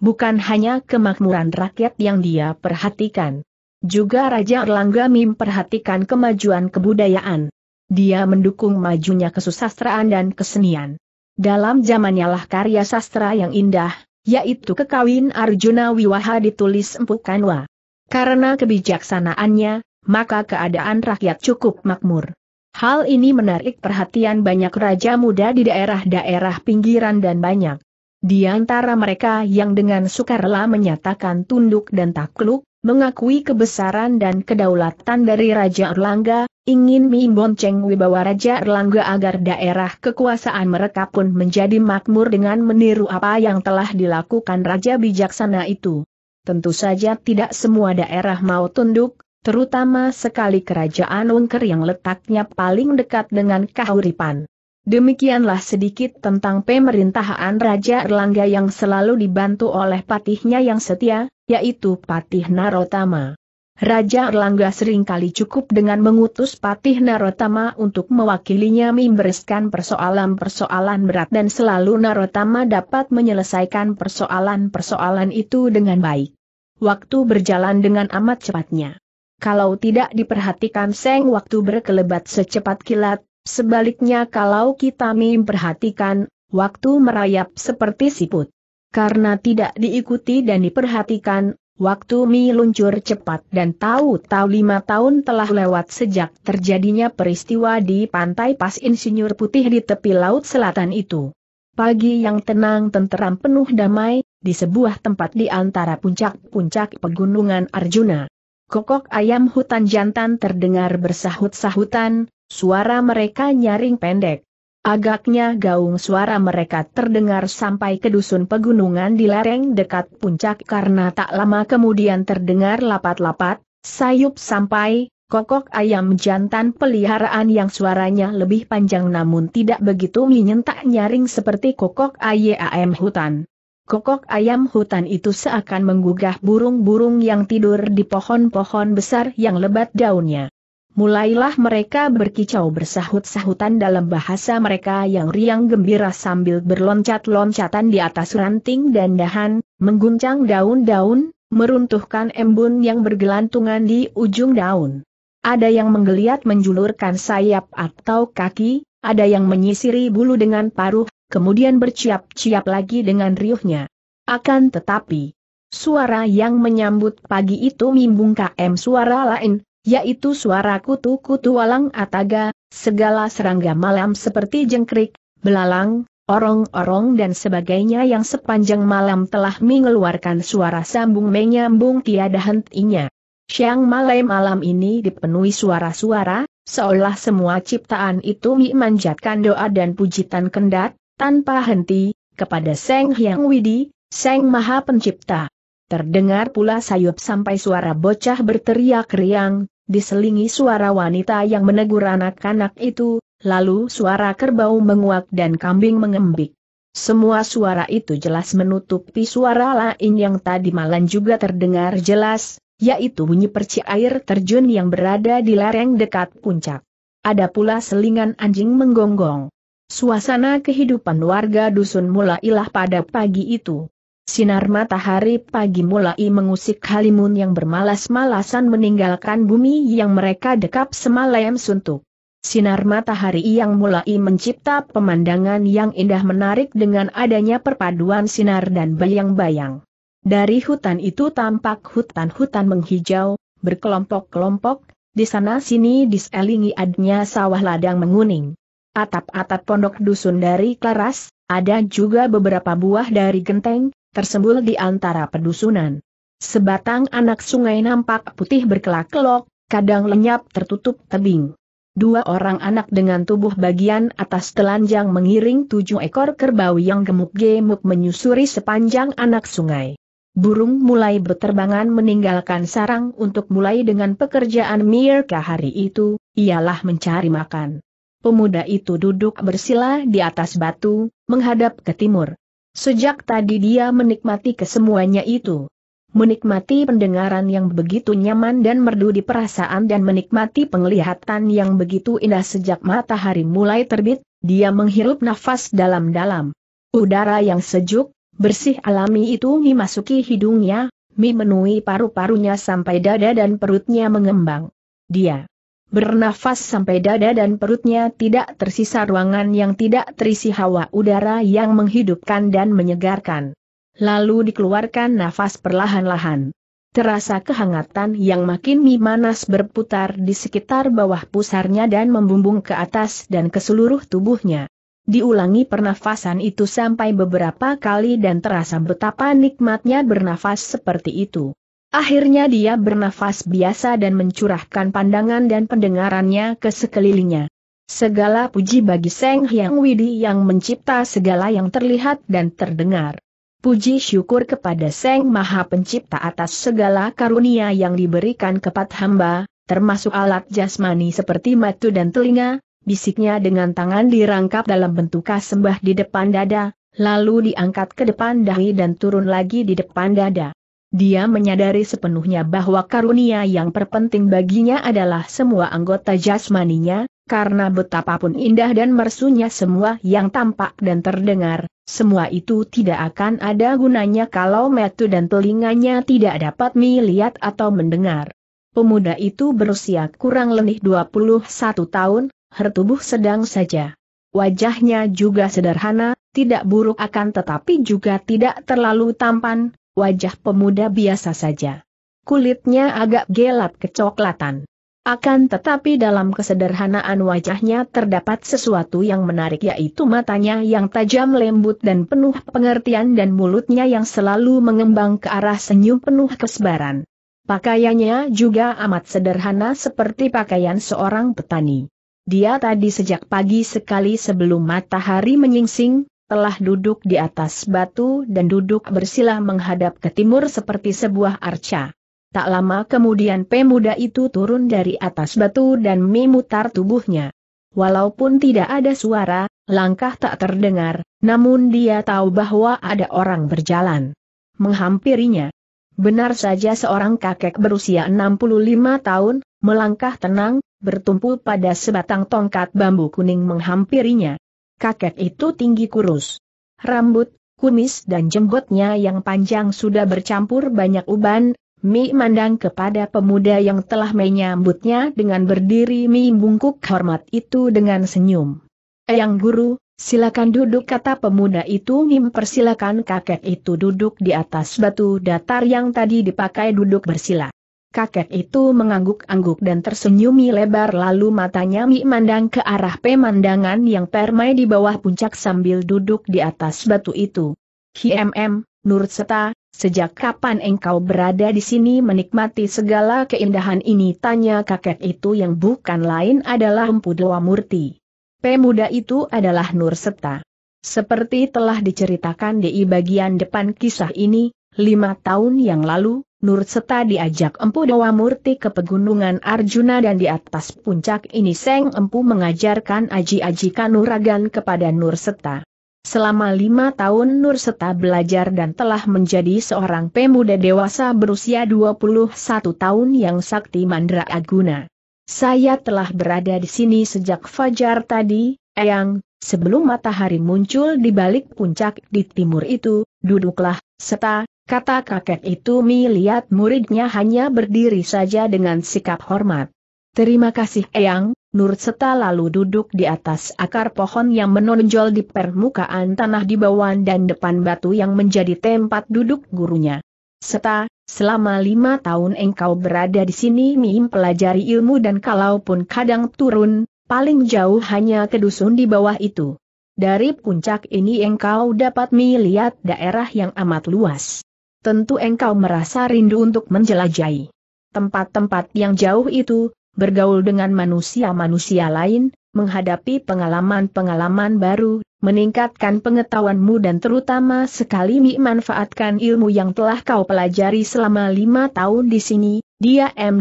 Bukan hanya kemakmuran rakyat yang dia perhatikan. Juga Raja Erlangga memperhatikan kemajuan kebudayaan. Dia mendukung majunya kesusastraan dan kesenian. Dalam zamannya lah karya sastra yang indah, yaitu Kekawin Arjuna Wiwaha ditulis Empu Kanwa. Karena kebijaksanaannya, maka keadaan rakyat cukup makmur. Hal ini menarik perhatian banyak raja muda di daerah-daerah pinggiran dan banyak. Di antara mereka yang dengan sukarela menyatakan tunduk dan takluk, mengakui kebesaran dan kedaulatan dari Raja Erlangga, ingin membonceng wibawa Raja Erlangga agar daerah kekuasaan mereka pun menjadi makmur dengan meniru apa yang telah dilakukan Raja Bijaksana itu. Tentu saja tidak semua daerah mau tunduk, terutama sekali kerajaan Wengker yang letaknya paling dekat dengan kahuripan. Demikianlah sedikit tentang pemerintahan Raja Erlangga yang selalu dibantu oleh patihnya yang setia, yaitu Patih Narotama. Raja Erlangga seringkali cukup dengan mengutus Patih Narotama untuk mewakilinya membereskan persoalan-persoalan berat dan selalu Narotama dapat menyelesaikan persoalan-persoalan itu dengan baik. Waktu berjalan dengan amat cepatnya. Kalau tidak diperhatikan seng waktu berkelebat secepat kilat, sebaliknya kalau kita memperhatikan, waktu merayap seperti siput. Karena tidak diikuti dan diperhatikan, Waktu Mi luncur cepat dan tahu-tahu lima tahun telah lewat sejak terjadinya peristiwa di pantai pas insinyur putih di tepi laut selatan itu. Pagi yang tenang tenteram penuh damai, di sebuah tempat di antara puncak-puncak pegunungan Arjuna. Kokok ayam hutan jantan terdengar bersahut-sahutan, suara mereka nyaring pendek, Agaknya gaung suara mereka terdengar sampai ke dusun pegunungan di lereng dekat puncak karena tak lama kemudian terdengar lapat-lapat, sayup sampai, kokok ayam jantan peliharaan yang suaranya lebih panjang namun tidak begitu menyentak nyaring seperti kokok ayam hutan. Kokok ayam hutan itu seakan menggugah burung-burung yang tidur di pohon-pohon besar yang lebat daunnya mulailah mereka berkicau bersahut-sahutan dalam bahasa mereka yang riang gembira sambil berloncat-loncatan di atas ranting dan dahan, mengguncang daun-daun, meruntuhkan embun yang bergelantungan di ujung daun. Ada yang menggeliat menjulurkan sayap atau kaki, ada yang menyisiri bulu dengan paruh, kemudian berciap-ciap lagi dengan riuhnya. Akan tetapi, suara yang menyambut pagi itu mimbung KM suara lain, yaitu suara kutu-kutu walang ataga, segala serangga malam seperti jengkrik, belalang, orong-orong dan sebagainya yang sepanjang malam telah mengeluarkan suara sambung menyambung tiada hentinya. Siang malam malam ini dipenuhi suara-suara, seolah semua ciptaan itu memanjatkan doa dan pujitan kendat, tanpa henti, kepada Seng Hyang Widi, Seng Maha Pencipta. Terdengar pula sayup sampai suara bocah berteriak riang, diselingi suara wanita yang menegur anak-anak itu, lalu suara kerbau menguak dan kambing mengembik. Semua suara itu jelas menutupi suara lain yang tadi malam juga terdengar jelas, yaitu bunyi perci air terjun yang berada di lereng dekat puncak. Ada pula selingan anjing menggonggong. Suasana kehidupan warga dusun mulailah pada pagi itu. Sinar matahari pagi mulai mengusik halimun yang bermalas-malasan meninggalkan bumi yang mereka dekap semalam suntuk. Sinar matahari yang mulai mencipta pemandangan yang indah menarik dengan adanya perpaduan sinar dan bayang-bayang. Dari hutan itu tampak hutan-hutan menghijau, berkelompok-kelompok, di sana-sini diselingi adanya sawah ladang menguning. Atap-atap pondok dusun dari Klaras, ada juga beberapa buah dari genteng, tersembul di antara pedusunan. Sebatang anak sungai nampak putih berkelak-kelok, kadang lenyap tertutup tebing. Dua orang anak dengan tubuh bagian atas telanjang mengiring tujuh ekor kerbau yang gemuk-gemuk menyusuri sepanjang anak sungai. Burung mulai berterbangan meninggalkan sarang untuk mulai dengan pekerjaan Mirka hari itu, ialah mencari makan. Pemuda itu duduk bersila di atas batu, menghadap ke timur. Sejak tadi dia menikmati kesemuanya itu. Menikmati pendengaran yang begitu nyaman dan merdu di perasaan dan menikmati penglihatan yang begitu indah sejak matahari mulai terbit, dia menghirup nafas dalam-dalam. Udara yang sejuk, bersih alami itu memasuki hidungnya, memenuhi paru-parunya sampai dada dan perutnya mengembang. Dia Bernafas sampai dada dan perutnya tidak tersisa ruangan yang tidak terisi hawa udara yang menghidupkan dan menyegarkan. Lalu dikeluarkan nafas perlahan-lahan. Terasa kehangatan yang makin memanas berputar di sekitar bawah pusarnya dan membumbung ke atas dan ke seluruh tubuhnya. Diulangi pernafasan itu sampai beberapa kali dan terasa betapa nikmatnya bernafas seperti itu. Akhirnya dia bernafas biasa dan mencurahkan pandangan dan pendengarannya ke sekelilingnya. Segala puji bagi Seng Hyang Widi yang mencipta segala yang terlihat dan terdengar. Puji syukur kepada Seng Maha Pencipta atas segala karunia yang diberikan kepada hamba, termasuk alat jasmani seperti mata dan telinga, bisiknya dengan tangan dirangkap dalam bentuk sembah di depan dada, lalu diangkat ke depan dahi dan turun lagi di depan dada. Dia menyadari sepenuhnya bahwa karunia yang terpenting baginya adalah semua anggota jasmaninya, karena betapapun indah dan mersunya semua yang tampak dan terdengar, semua itu tidak akan ada gunanya kalau metu dan telinganya tidak dapat melihat atau mendengar. Pemuda itu berusia kurang lebih 21 tahun, hertubuh sedang saja. Wajahnya juga sederhana, tidak buruk akan tetapi juga tidak terlalu tampan, wajah pemuda biasa saja. Kulitnya agak gelap kecoklatan. Akan tetapi dalam kesederhanaan wajahnya terdapat sesuatu yang menarik yaitu matanya yang tajam lembut dan penuh pengertian dan mulutnya yang selalu mengembang ke arah senyum penuh kesbaran. Pakaiannya juga amat sederhana seperti pakaian seorang petani. Dia tadi sejak pagi sekali sebelum matahari menyingsing, telah duduk di atas batu dan duduk bersilah menghadap ke timur seperti sebuah arca. Tak lama kemudian pemuda itu turun dari atas batu dan memutar tubuhnya. Walaupun tidak ada suara, langkah tak terdengar, namun dia tahu bahwa ada orang berjalan. Menghampirinya. Benar saja seorang kakek berusia 65 tahun, melangkah tenang, bertumpu pada sebatang tongkat bambu kuning menghampirinya kakek itu tinggi kurus. Rambut, kumis dan jenggotnya yang panjang sudah bercampur banyak uban, Mi mandang kepada pemuda yang telah menyambutnya dengan berdiri Mi bungkuk hormat itu dengan senyum. Eyang guru, silakan duduk kata pemuda itu Mi persilakan kakek itu duduk di atas batu datar yang tadi dipakai duduk bersila. Kakek itu mengangguk-angguk dan tersenyum lebar lalu matanya memandang ke arah pemandangan yang permai di bawah puncak sambil duduk di atas batu itu. HMM, Nur Seta, sejak kapan engkau berada di sini menikmati segala keindahan ini? Tanya kakek itu yang bukan lain adalah Empu Dewa Murti. Pemuda itu adalah Nur Seta. Seperti telah diceritakan di bagian depan kisah ini, lima tahun yang lalu, Nur Seta diajak Empu Dewa Murti ke Pegunungan Arjuna dan di atas puncak ini Seng Empu mengajarkan aji-aji kanuragan kepada Nur Seta. Selama lima tahun Nur Seta belajar dan telah menjadi seorang pemuda dewasa berusia 21 tahun yang sakti mandra aguna. Saya telah berada di sini sejak fajar tadi, Eyang, sebelum matahari muncul di balik puncak di timur itu, duduklah, Seta, Kata kakek itu melihat muridnya hanya berdiri saja dengan sikap hormat. Terima kasih Eyang, Nur Seta lalu duduk di atas akar pohon yang menonjol di permukaan tanah di bawah dan depan batu yang menjadi tempat duduk gurunya. Seta, selama lima tahun engkau berada di sini mim pelajari ilmu dan kalaupun kadang turun, paling jauh hanya ke dusun di bawah itu. Dari puncak ini engkau dapat melihat daerah yang amat luas tentu engkau merasa rindu untuk menjelajahi tempat-tempat yang jauh itu, bergaul dengan manusia-manusia lain, menghadapi pengalaman-pengalaman baru, meningkatkan pengetahuanmu dan terutama sekali memanfaatkan ilmu yang telah kau pelajari selama lima tahun di sini, dia M.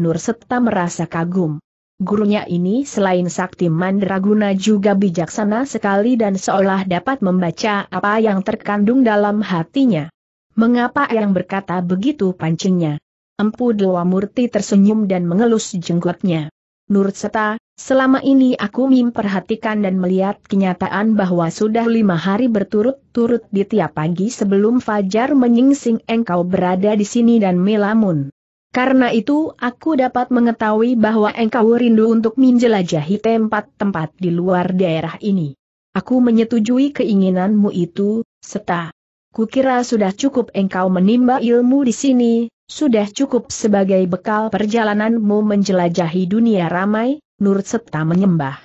Nur serta merasa kagum. Gurunya ini selain sakti mandraguna juga bijaksana sekali dan seolah dapat membaca apa yang terkandung dalam hatinya. Mengapa yang berkata begitu pancingnya? Empu Dewa Murti tersenyum dan mengelus jenggotnya. Nurseta, selama ini aku memperhatikan dan melihat kenyataan bahwa sudah lima hari berturut-turut di tiap pagi sebelum Fajar menyingsing engkau berada di sini dan melamun. Karena itu aku dapat mengetahui bahwa engkau rindu untuk menjelajahi tempat-tempat di luar daerah ini. Aku menyetujui keinginanmu itu, Seta. Kukira sudah cukup engkau menimba ilmu di sini, sudah cukup sebagai bekal perjalananmu menjelajahi dunia ramai, nurut serta menyembah.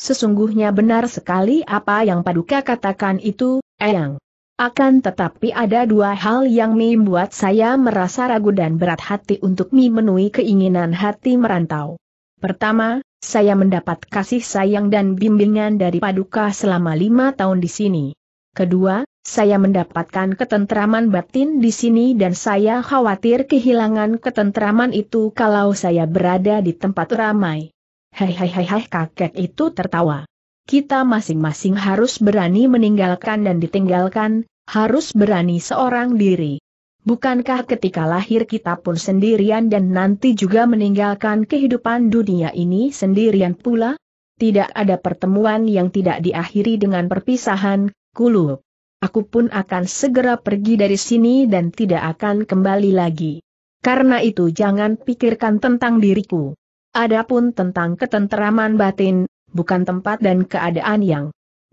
Sesungguhnya benar sekali apa yang paduka katakan itu, Eyang. Akan tetapi ada dua hal yang membuat saya merasa ragu dan berat hati untuk memenuhi keinginan hati merantau. Pertama, saya mendapat kasih sayang dan bimbingan dari Paduka selama lima tahun di sini. Kedua, saya mendapatkan ketentraman batin di sini dan saya khawatir kehilangan ketentraman itu kalau saya berada di tempat ramai. Hei hei hei hei, kakek itu tertawa. Kita masing-masing harus berani meninggalkan dan ditinggalkan, harus berani seorang diri. Bukankah ketika lahir kita pun sendirian dan nanti juga meninggalkan kehidupan dunia ini sendirian pula? Tidak ada pertemuan yang tidak diakhiri dengan perpisahan, kulup aku pun akan segera pergi dari sini dan tidak akan kembali lagi. Karena itu jangan pikirkan tentang diriku. Adapun tentang ketenteraman batin, bukan tempat dan keadaan yang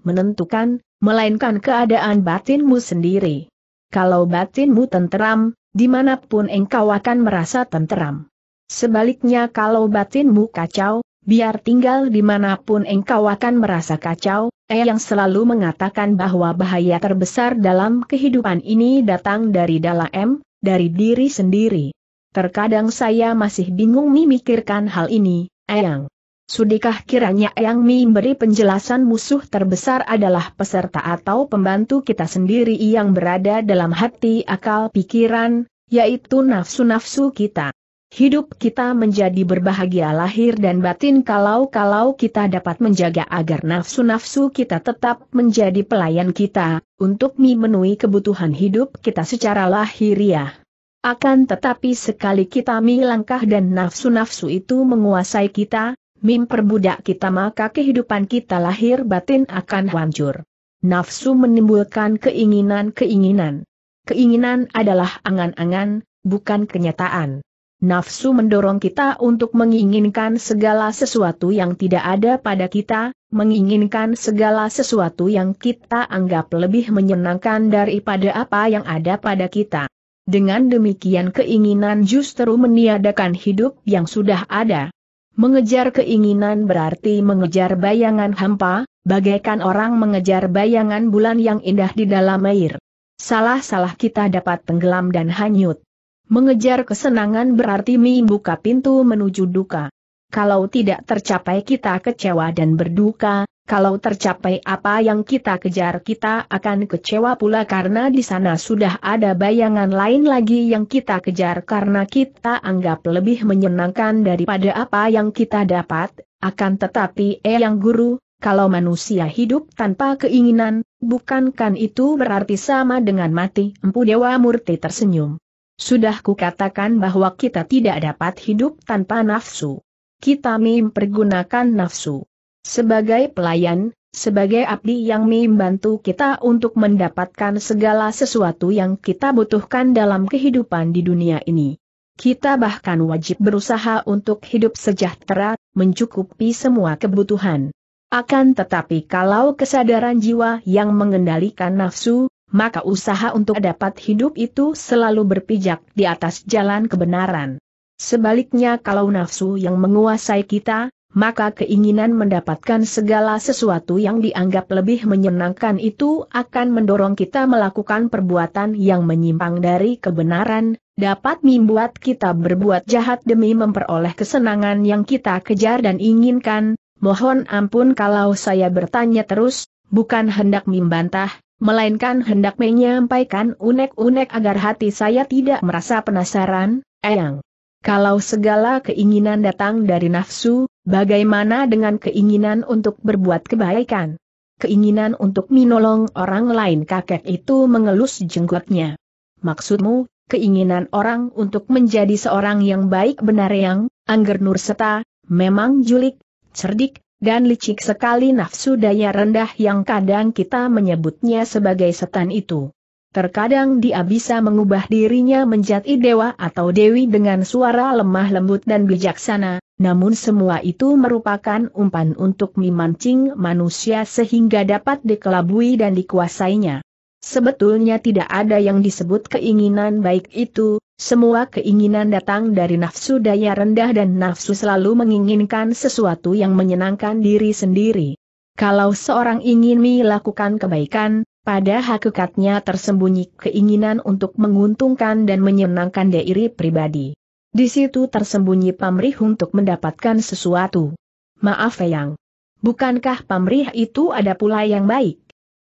menentukan, melainkan keadaan batinmu sendiri. Kalau batinmu tenteram, dimanapun engkau akan merasa tenteram. Sebaliknya kalau batinmu kacau, Biar tinggal dimanapun engkau akan merasa kacau, eh selalu mengatakan bahwa bahaya terbesar dalam kehidupan ini datang dari dalam dari diri sendiri. Terkadang saya masih bingung memikirkan hal ini, Eyang. Sudikah kiranya Eyang memberi penjelasan musuh terbesar adalah peserta atau pembantu kita sendiri yang berada dalam hati akal pikiran, yaitu nafsu-nafsu kita. Hidup kita menjadi berbahagia lahir dan batin kalau-kalau kita dapat menjaga agar nafsu-nafsu kita tetap menjadi pelayan kita, untuk memenuhi kebutuhan hidup kita secara lahiriah. Akan tetapi sekali kita melangkah dan nafsu-nafsu itu menguasai kita, mim perbudak kita maka kehidupan kita lahir batin akan hancur. Nafsu menimbulkan keinginan-keinginan. Keinginan adalah angan-angan, bukan kenyataan. Nafsu mendorong kita untuk menginginkan segala sesuatu yang tidak ada pada kita, menginginkan segala sesuatu yang kita anggap lebih menyenangkan daripada apa yang ada pada kita. Dengan demikian keinginan justru meniadakan hidup yang sudah ada. Mengejar keinginan berarti mengejar bayangan hampa, bagaikan orang mengejar bayangan bulan yang indah di dalam air. Salah-salah kita dapat tenggelam dan hanyut. Mengejar kesenangan berarti membuka pintu menuju duka. Kalau tidak tercapai kita kecewa dan berduka, kalau tercapai apa yang kita kejar kita akan kecewa pula karena di sana sudah ada bayangan lain lagi yang kita kejar karena kita anggap lebih menyenangkan daripada apa yang kita dapat, akan tetapi eh yang guru, kalau manusia hidup tanpa keinginan, bukankan itu berarti sama dengan mati? Empu Dewa Murti tersenyum. Sudah kukatakan bahwa kita tidak dapat hidup tanpa nafsu. Kita mempergunakan nafsu. Sebagai pelayan, sebagai abdi yang membantu kita untuk mendapatkan segala sesuatu yang kita butuhkan dalam kehidupan di dunia ini. Kita bahkan wajib berusaha untuk hidup sejahtera, mencukupi semua kebutuhan. Akan tetapi kalau kesadaran jiwa yang mengendalikan nafsu, maka usaha untuk dapat hidup itu selalu berpijak di atas jalan kebenaran. Sebaliknya kalau nafsu yang menguasai kita, maka keinginan mendapatkan segala sesuatu yang dianggap lebih menyenangkan itu akan mendorong kita melakukan perbuatan yang menyimpang dari kebenaran, dapat membuat kita berbuat jahat demi memperoleh kesenangan yang kita kejar dan inginkan. Mohon ampun kalau saya bertanya terus, bukan hendak membantah, melainkan hendak menyampaikan unek-unek agar hati saya tidak merasa penasaran, Eyang. Kalau segala keinginan datang dari nafsu, bagaimana dengan keinginan untuk berbuat kebaikan? Keinginan untuk menolong orang lain kakek itu mengelus jenggotnya. Maksudmu, keinginan orang untuk menjadi seorang yang baik benar yang, Angger Nurseta, memang julik, cerdik, dan licik sekali nafsu daya rendah yang kadang kita menyebutnya sebagai setan itu. Terkadang dia bisa mengubah dirinya menjadi dewa atau dewi dengan suara lemah lembut dan bijaksana, namun semua itu merupakan umpan untuk memancing manusia sehingga dapat dikelabui dan dikuasainya. Sebetulnya tidak ada yang disebut keinginan baik itu, semua keinginan datang dari nafsu daya rendah dan nafsu selalu menginginkan sesuatu yang menyenangkan diri sendiri. Kalau seorang ingin melakukan kebaikan, pada hakikatnya tersembunyi keinginan untuk menguntungkan dan menyenangkan diri pribadi. Di situ tersembunyi pamrih untuk mendapatkan sesuatu. Maaf Yang, Bukankah pamrih itu ada pula yang baik?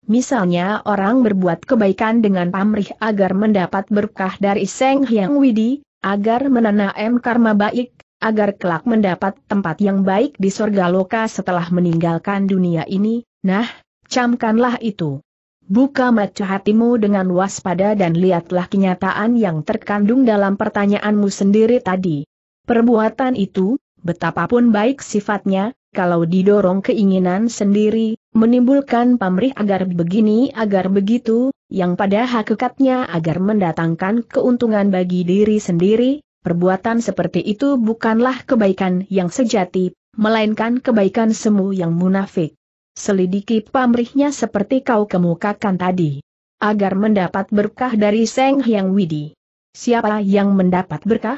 Misalnya orang berbuat kebaikan dengan pamrih agar mendapat berkah dari Seng Hyang Widi, agar menanam karma baik, agar kelak mendapat tempat yang baik di sorga loka setelah meninggalkan dunia ini, nah, camkanlah itu. Buka mata hatimu dengan waspada dan lihatlah kenyataan yang terkandung dalam pertanyaanmu sendiri tadi. Perbuatan itu, betapapun baik sifatnya, kalau didorong keinginan sendiri, menimbulkan pamrih agar begini agar begitu, yang pada hakikatnya agar mendatangkan keuntungan bagi diri sendiri, perbuatan seperti itu bukanlah kebaikan yang sejati, melainkan kebaikan semu yang munafik. Selidiki pamrihnya seperti kau kemukakan tadi. Agar mendapat berkah dari Seng Hyang Widi. Siapa yang mendapat berkah?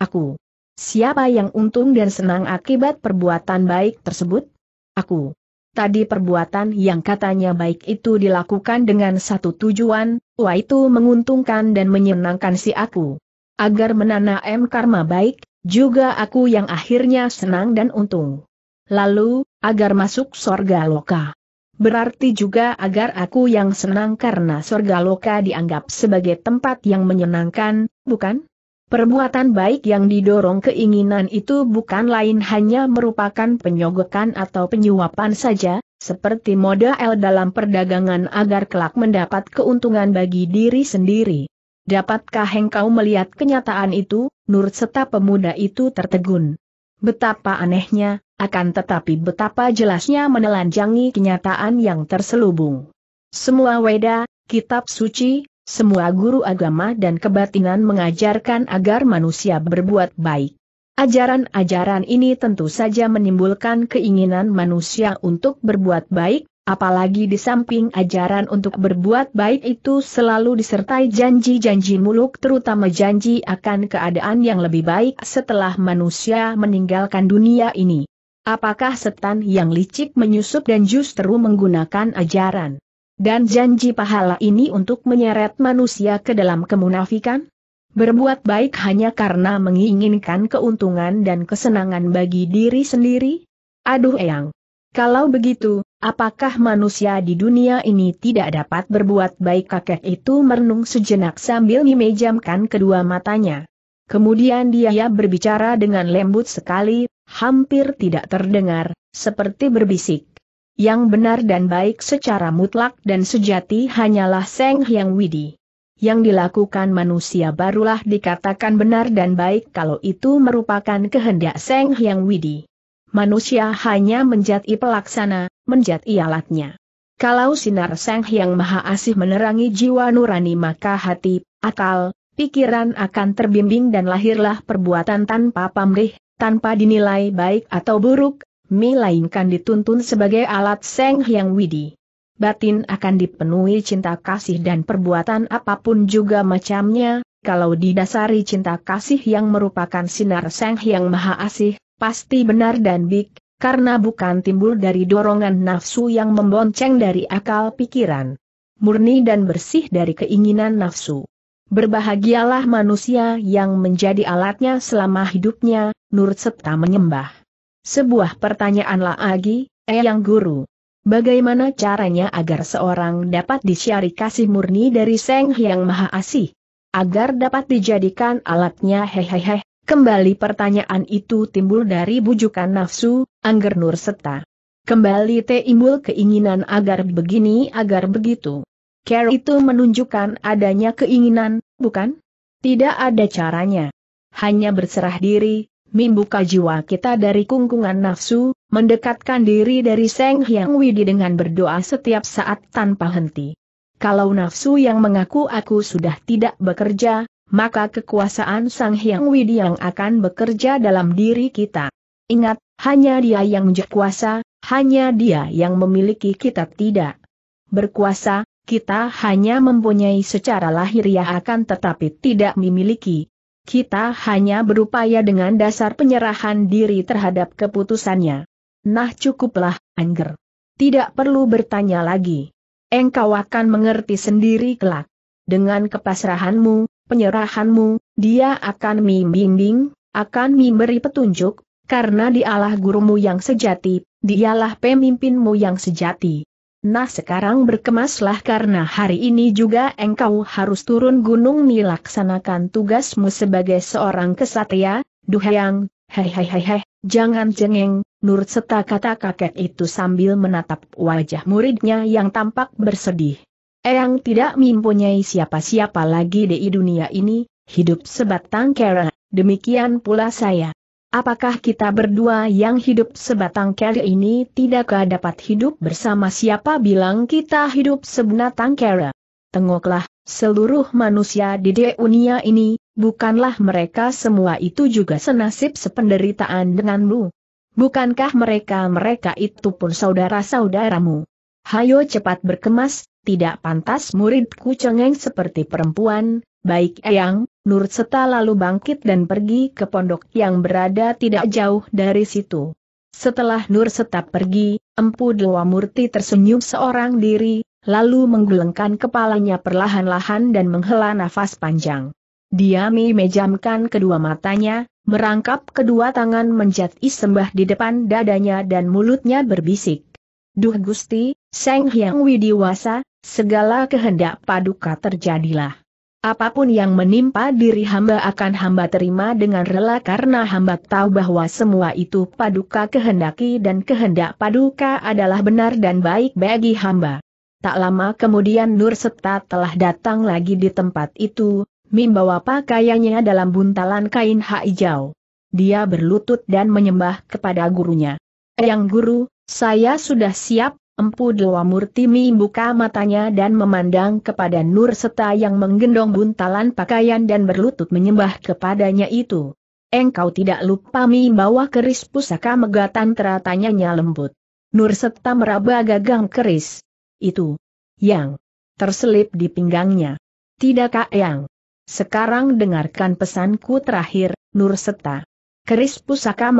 Aku. Siapa yang untung dan senang akibat perbuatan baik tersebut? Aku. Tadi perbuatan yang katanya baik itu dilakukan dengan satu tujuan, yaitu menguntungkan dan menyenangkan si aku. Agar menanam karma baik, juga aku yang akhirnya senang dan untung. Lalu, agar masuk sorga loka. Berarti juga agar aku yang senang karena sorga loka dianggap sebagai tempat yang menyenangkan, bukan? Perbuatan baik yang didorong keinginan itu bukan lain hanya merupakan penyogokan atau penyuapan saja, seperti modal dalam perdagangan agar kelak mendapat keuntungan bagi diri sendiri. Dapatkah engkau melihat kenyataan itu, Nur serta pemuda itu tertegun. Betapa anehnya, akan tetapi betapa jelasnya menelanjangi kenyataan yang terselubung. Semua weda, kitab suci, semua guru agama dan kebatinan mengajarkan agar manusia berbuat baik. Ajaran-ajaran ini tentu saja menimbulkan keinginan manusia untuk berbuat baik, apalagi di samping ajaran untuk berbuat baik itu selalu disertai janji-janji muluk terutama janji akan keadaan yang lebih baik setelah manusia meninggalkan dunia ini. Apakah setan yang licik menyusup dan justru menggunakan ajaran dan janji pahala ini untuk menyeret manusia ke dalam kemunafikan? Berbuat baik hanya karena menginginkan keuntungan dan kesenangan bagi diri sendiri? Aduh eyang. Kalau begitu, apakah manusia di dunia ini tidak dapat berbuat baik kakek itu merenung sejenak sambil memejamkan kedua matanya. Kemudian dia berbicara dengan lembut sekali, hampir tidak terdengar, seperti berbisik. Yang benar dan baik secara mutlak dan sejati hanyalah Seng Hyang Widi. Yang dilakukan manusia barulah dikatakan benar dan baik kalau itu merupakan kehendak Seng Hyang Widi. Manusia hanya menjadi pelaksana, menjadi alatnya. Kalau sinar Seng Hyang Maha Asih menerangi jiwa nurani maka hati, akal, pikiran akan terbimbing dan lahirlah perbuatan tanpa pamrih, tanpa dinilai baik atau buruk, melainkan dituntun sebagai alat Seng yang Widi. Batin akan dipenuhi cinta kasih dan perbuatan apapun juga macamnya, kalau didasari cinta kasih yang merupakan sinar Seng yang Maha Asih, pasti benar dan big, karena bukan timbul dari dorongan nafsu yang membonceng dari akal pikiran. Murni dan bersih dari keinginan nafsu. Berbahagialah manusia yang menjadi alatnya selama hidupnya, nurut serta menyembah. Sebuah pertanyaan lagi, Eyang eh, Guru. Bagaimana caranya agar seorang dapat disyari kasih murni dari Seng Hyang Maha Asih? Agar dapat dijadikan alatnya hehehe, kembali pertanyaan itu timbul dari bujukan nafsu, Angger Nur Seta. Kembali timbul keinginan agar begini agar begitu. Care itu menunjukkan adanya keinginan, bukan? Tidak ada caranya. Hanya berserah diri, membuka jiwa kita dari kungkungan nafsu, mendekatkan diri dari Seng Hyang Widi dengan berdoa setiap saat tanpa henti. Kalau nafsu yang mengaku aku sudah tidak bekerja, maka kekuasaan Sang Hyang Widi yang akan bekerja dalam diri kita. Ingat, hanya dia yang berkuasa, hanya dia yang memiliki kita tidak. Berkuasa, kita hanya mempunyai secara lahiriah akan tetapi tidak memiliki. Kita hanya berupaya dengan dasar penyerahan diri terhadap keputusannya. Nah cukuplah, Angger. Tidak perlu bertanya lagi. Engkau akan mengerti sendiri kelak. Dengan kepasrahanmu, penyerahanmu, dia akan membimbing, akan memberi petunjuk, karena dialah gurumu yang sejati, dialah pemimpinmu yang sejati. Nah sekarang berkemaslah karena hari ini juga engkau harus turun gunung melaksanakan tugasmu sebagai seorang kesatria, duhayang, hehehehe, jangan cengeng, nurut serta kata kakek itu sambil menatap wajah muridnya yang tampak bersedih. Eyang tidak mempunyai siapa-siapa lagi di dunia ini, hidup sebatang kera, demikian pula saya. Apakah kita berdua yang hidup sebatang kara ini tidakkah dapat hidup bersama siapa bilang kita hidup sebatang kera? Tengoklah, seluruh manusia di dunia ini, bukanlah mereka semua itu juga senasib sependeritaan denganmu? Bukankah mereka-mereka itu pun saudara-saudaramu? Hayo cepat berkemas, tidak pantas muridku cengeng seperti perempuan, baik eyang, Nur Seta lalu bangkit dan pergi ke pondok yang berada tidak jauh dari situ. Setelah Nur Seta pergi, Empu Dewa Murti tersenyum seorang diri, lalu menggelengkan kepalanya perlahan-lahan dan menghela nafas panjang. Dia memejamkan kedua matanya, merangkap kedua tangan menjati sembah di depan dadanya dan mulutnya berbisik. Duh Gusti, Seng Hyang Widiwasa, segala kehendak paduka terjadilah. Apapun yang menimpa diri hamba akan hamba terima dengan rela karena hamba tahu bahwa semua itu paduka kehendaki dan kehendak paduka adalah benar dan baik bagi hamba. Tak lama kemudian Nur Seta telah datang lagi di tempat itu, membawa pakaiannya dalam buntalan kain hijau. Dia berlutut dan menyembah kepada gurunya. Yang guru, saya sudah siap, Empu Dewa Murti membuka matanya dan memandang kepada Nur Seta yang menggendong buntalan pakaian dan berlutut menyembah kepadanya itu. Engkau tidak lupa mi bawa keris pusaka megatan teratanya lembut. Nur Seta meraba gagang keris. Itu. Yang. Terselip di pinggangnya. Tidak kak yang. Sekarang dengarkan pesanku terakhir, Nur Seta. Keris pusaka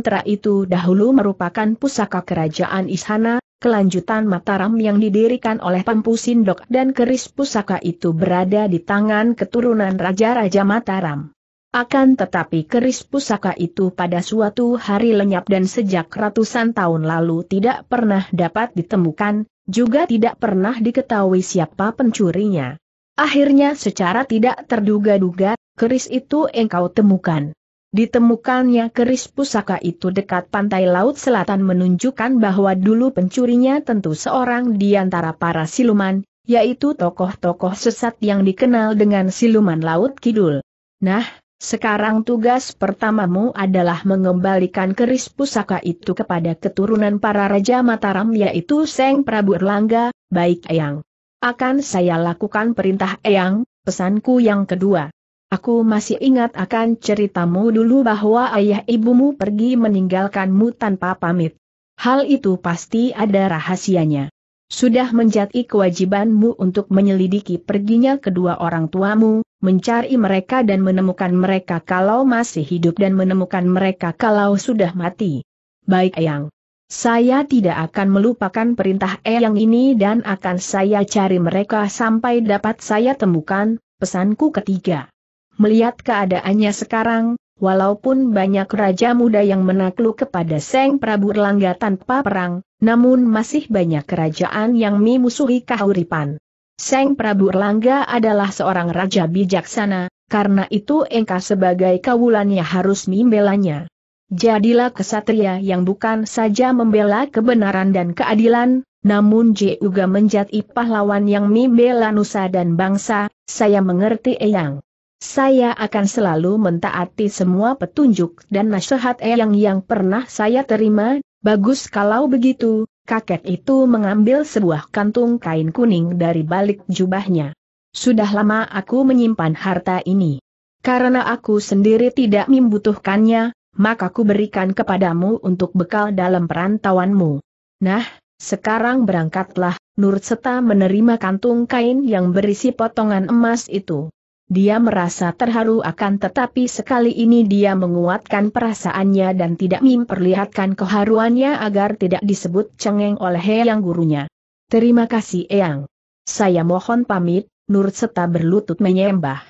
tera itu dahulu merupakan pusaka kerajaan Ishana, Kelanjutan Mataram yang didirikan oleh Pampu Sindok dan Keris Pusaka itu berada di tangan keturunan Raja-Raja Mataram. Akan tetapi keris pusaka itu pada suatu hari lenyap dan sejak ratusan tahun lalu tidak pernah dapat ditemukan, juga tidak pernah diketahui siapa pencurinya. Akhirnya secara tidak terduga-duga, keris itu engkau temukan. Ditemukannya keris pusaka itu dekat pantai laut selatan menunjukkan bahwa dulu pencurinya tentu seorang di antara para siluman, yaitu tokoh-tokoh sesat yang dikenal dengan siluman laut kidul. Nah, sekarang tugas pertamamu adalah mengembalikan keris pusaka itu kepada keturunan para Raja Mataram yaitu Seng Prabu Erlangga, baik Eyang. Akan saya lakukan perintah Eyang, pesanku yang kedua. Aku masih ingat akan ceritamu dulu bahwa ayah ibumu pergi meninggalkanmu tanpa pamit. Hal itu pasti ada rahasianya. Sudah menjadi kewajibanmu untuk menyelidiki perginya kedua orang tuamu, mencari mereka dan menemukan mereka kalau masih hidup dan menemukan mereka kalau sudah mati. Baik Eyang. Saya tidak akan melupakan perintah Eyang ini dan akan saya cari mereka sampai dapat saya temukan, pesanku ketiga. Melihat keadaannya sekarang, walaupun banyak raja muda yang menakluk kepada Seng Prabu Erlangga tanpa perang, namun masih banyak kerajaan yang memusuhi kahuripan. Seng Prabu Erlangga adalah seorang raja bijaksana, karena itu engkau sebagai kawulannya harus membelanya. Jadilah kesatria yang bukan saja membela kebenaran dan keadilan, namun juga menjadi pahlawan yang membela nusa dan bangsa, saya mengerti Eyang. Saya akan selalu mentaati semua petunjuk dan nasihat Eyang yang pernah saya terima, bagus kalau begitu, kakek itu mengambil sebuah kantung kain kuning dari balik jubahnya. Sudah lama aku menyimpan harta ini. Karena aku sendiri tidak membutuhkannya, maka ku berikan kepadamu untuk bekal dalam perantauanmu. Nah, sekarang berangkatlah, Nurseta menerima kantung kain yang berisi potongan emas itu. Dia merasa terharu akan tetapi sekali ini dia menguatkan perasaannya dan tidak memperlihatkan keharuannya agar tidak disebut cengeng oleh Eyang gurunya. Terima kasih Eyang. Saya mohon pamit, Nur Seta berlutut menyembah.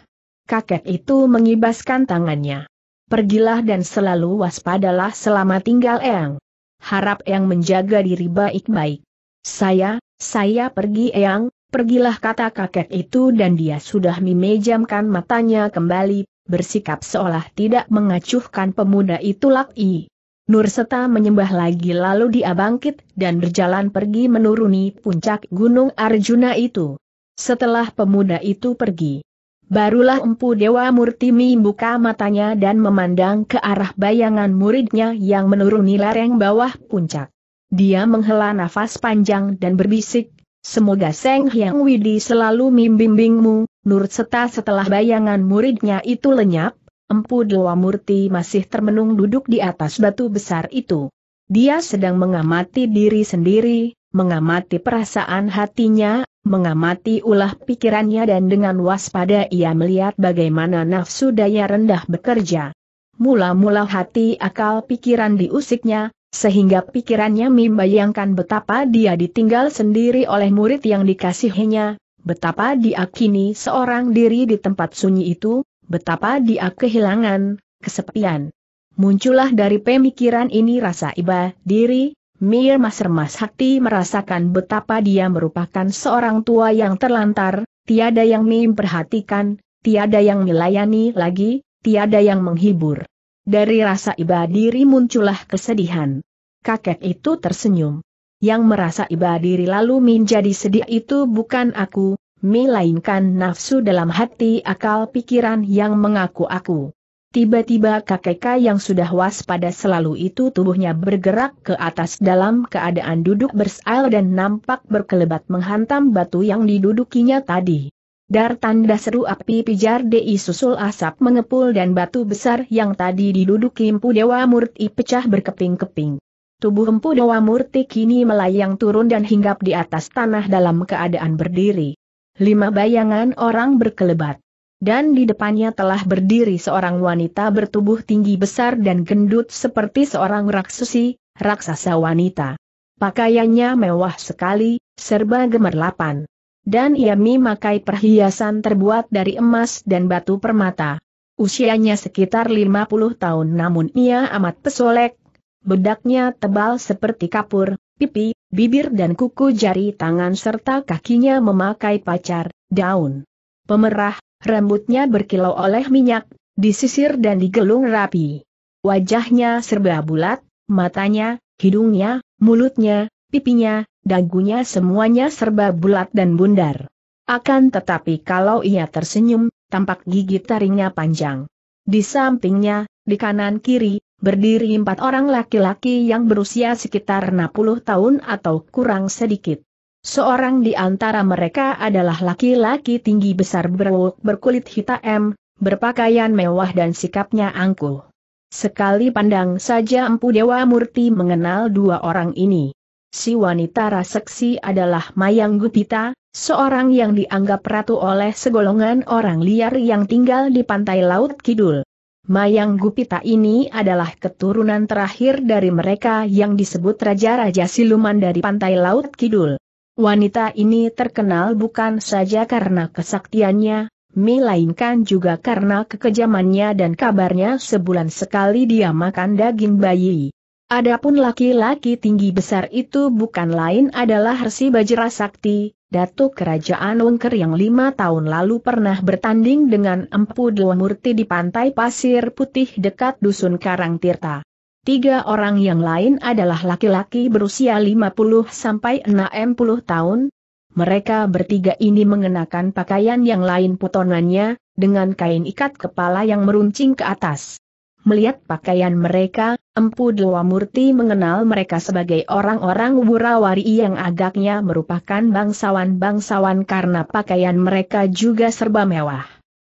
Kakek itu mengibaskan tangannya. Pergilah dan selalu waspadalah selama tinggal Eyang. Harap Eyang menjaga diri baik-baik. Saya, saya pergi Eyang, Pergilah kata kakek itu dan dia sudah memejamkan matanya kembali, bersikap seolah tidak mengacuhkan pemuda itu laki. Nur Seta menyembah lagi lalu dia bangkit dan berjalan pergi menuruni puncak Gunung Arjuna itu. Setelah pemuda itu pergi, barulah Empu Dewa Murti membuka matanya dan memandang ke arah bayangan muridnya yang menuruni lereng bawah puncak. Dia menghela nafas panjang dan berbisik, Semoga Seng Hyang Widi selalu membimbingmu, Nur Seta setelah bayangan muridnya itu lenyap, Empu Dewa Murti masih termenung duduk di atas batu besar itu. Dia sedang mengamati diri sendiri, mengamati perasaan hatinya, mengamati ulah pikirannya dan dengan waspada ia melihat bagaimana nafsu daya rendah bekerja. Mula-mula hati akal pikiran diusiknya, sehingga pikirannya membayangkan betapa dia ditinggal sendiri oleh murid yang dikasihinya, betapa dia kini seorang diri di tempat sunyi itu, betapa dia kehilangan, kesepian. Muncullah dari pemikiran ini rasa iba diri, Mir masermas Hakti merasakan betapa dia merupakan seorang tua yang terlantar, tiada yang memperhatikan, tiada yang melayani lagi, tiada yang menghibur. Dari rasa iba diri muncullah kesedihan. Kakek itu tersenyum. Yang merasa iba diri lalu menjadi sedih itu bukan aku, melainkan nafsu dalam hati akal pikiran yang mengaku aku. Tiba-tiba kakek yang sudah waspada selalu itu tubuhnya bergerak ke atas dalam keadaan duduk bersail dan nampak berkelebat menghantam batu yang didudukinya tadi. Dar tanda seru api pijar DI susul asap mengepul dan batu besar yang tadi diduduki Empu Dewa Murti pecah berkeping-keping. Tubuh Empu Dewa Murti kini melayang turun dan hinggap di atas tanah dalam keadaan berdiri. Lima bayangan orang berkelebat. Dan di depannya telah berdiri seorang wanita bertubuh tinggi besar dan gendut seperti seorang raksasi, raksasa wanita. Pakaiannya mewah sekali, serba gemerlapan dan ia memakai perhiasan terbuat dari emas dan batu permata. Usianya sekitar 50 tahun namun ia amat pesolek, bedaknya tebal seperti kapur, pipi, bibir dan kuku jari tangan serta kakinya memakai pacar, daun. Pemerah, rambutnya berkilau oleh minyak, disisir dan digelung rapi. Wajahnya serba bulat, matanya, hidungnya, mulutnya, pipinya, dagunya semuanya serba bulat dan bundar. Akan tetapi kalau ia tersenyum, tampak gigi taringnya panjang. Di sampingnya, di kanan kiri, berdiri empat orang laki-laki yang berusia sekitar 60 tahun atau kurang sedikit. Seorang di antara mereka adalah laki-laki tinggi besar berwuk berkulit hitam, berpakaian mewah dan sikapnya angkuh. Sekali pandang saja Empu Dewa Murti mengenal dua orang ini si wanita raseksi adalah Mayang Gupita, seorang yang dianggap ratu oleh segolongan orang liar yang tinggal di pantai Laut Kidul. Mayang Gupita ini adalah keturunan terakhir dari mereka yang disebut Raja-Raja Siluman dari pantai Laut Kidul. Wanita ini terkenal bukan saja karena kesaktiannya, melainkan juga karena kekejamannya dan kabarnya sebulan sekali dia makan daging bayi. Adapun laki-laki tinggi besar itu bukan lain adalah Hersi Bajra Sakti, Datuk Kerajaan Wengker yang lima tahun lalu pernah bertanding dengan Empu Murti di pantai pasir putih dekat Dusun Karang Tirta. Tiga orang yang lain adalah laki-laki berusia 50 sampai 60 tahun. Mereka bertiga ini mengenakan pakaian yang lain potongannya, dengan kain ikat kepala yang meruncing ke atas. Melihat pakaian mereka, Empu Dewa Murti mengenal mereka sebagai orang-orang Wurawari yang agaknya merupakan bangsawan-bangsawan karena pakaian mereka juga serba mewah.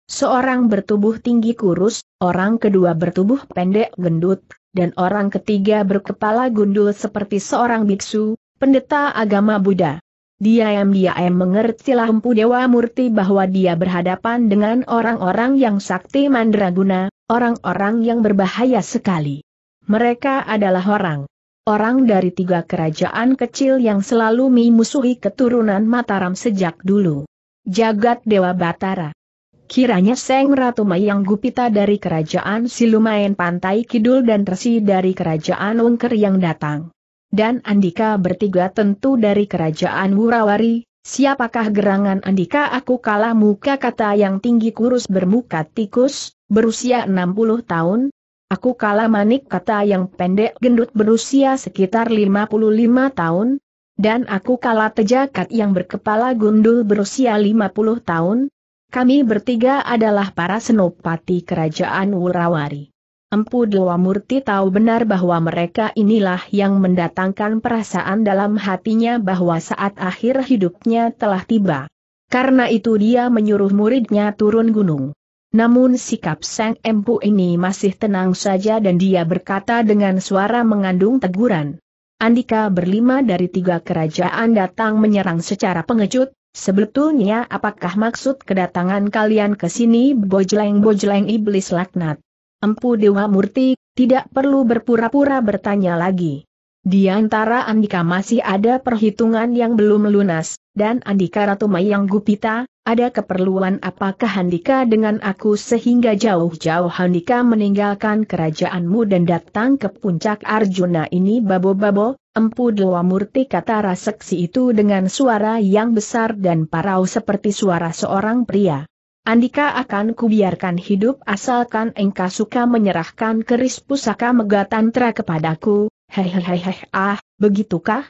Seorang bertubuh tinggi kurus, orang kedua bertubuh pendek gendut, dan orang ketiga berkepala gundul seperti seorang biksu, pendeta agama Buddha. Diam-diam mengertilah Empu Dewa Murti bahwa dia berhadapan dengan orang-orang yang sakti mandraguna, orang-orang yang berbahaya sekali. Mereka adalah orang. Orang dari tiga kerajaan kecil yang selalu memusuhi keturunan Mataram sejak dulu. Jagat Dewa Batara. Kiranya Seng Ratu Mayang Gupita dari kerajaan Silumain Pantai Kidul dan Resi dari kerajaan Ungker yang datang. Dan Andika bertiga tentu dari kerajaan Wurawari, siapakah gerangan Andika aku kalah muka kata yang tinggi kurus bermuka tikus, berusia 60 tahun, aku kalah manik kata yang pendek gendut berusia sekitar 55 tahun, dan aku kalah tejakat yang berkepala gundul berusia 50 tahun, kami bertiga adalah para senopati kerajaan Wurawari. Empu Dewa Murti tahu benar bahwa mereka inilah yang mendatangkan perasaan dalam hatinya bahwa saat akhir hidupnya telah tiba. Karena itu dia menyuruh muridnya turun gunung. Namun sikap Sang Empu ini masih tenang saja dan dia berkata dengan suara mengandung teguran. Andika berlima dari tiga kerajaan datang menyerang secara pengecut, sebetulnya apakah maksud kedatangan kalian ke sini bojleng-bojleng iblis laknat? Empu Dewa Murti, tidak perlu berpura-pura bertanya lagi. Di antara Andika masih ada perhitungan yang belum lunas, dan Andika Ratu Mayang Gupita, ada keperluan apakah Handika dengan aku sehingga jauh-jauh Handika meninggalkan kerajaanmu dan datang ke puncak Arjuna ini babo-babo, empu Dewa Murti kata raseksi itu dengan suara yang besar dan parau seperti suara seorang pria. Andika akan kubiarkan hidup asalkan engkau suka menyerahkan keris pusaka Megatantra kepadaku, hehehehe ah, begitukah?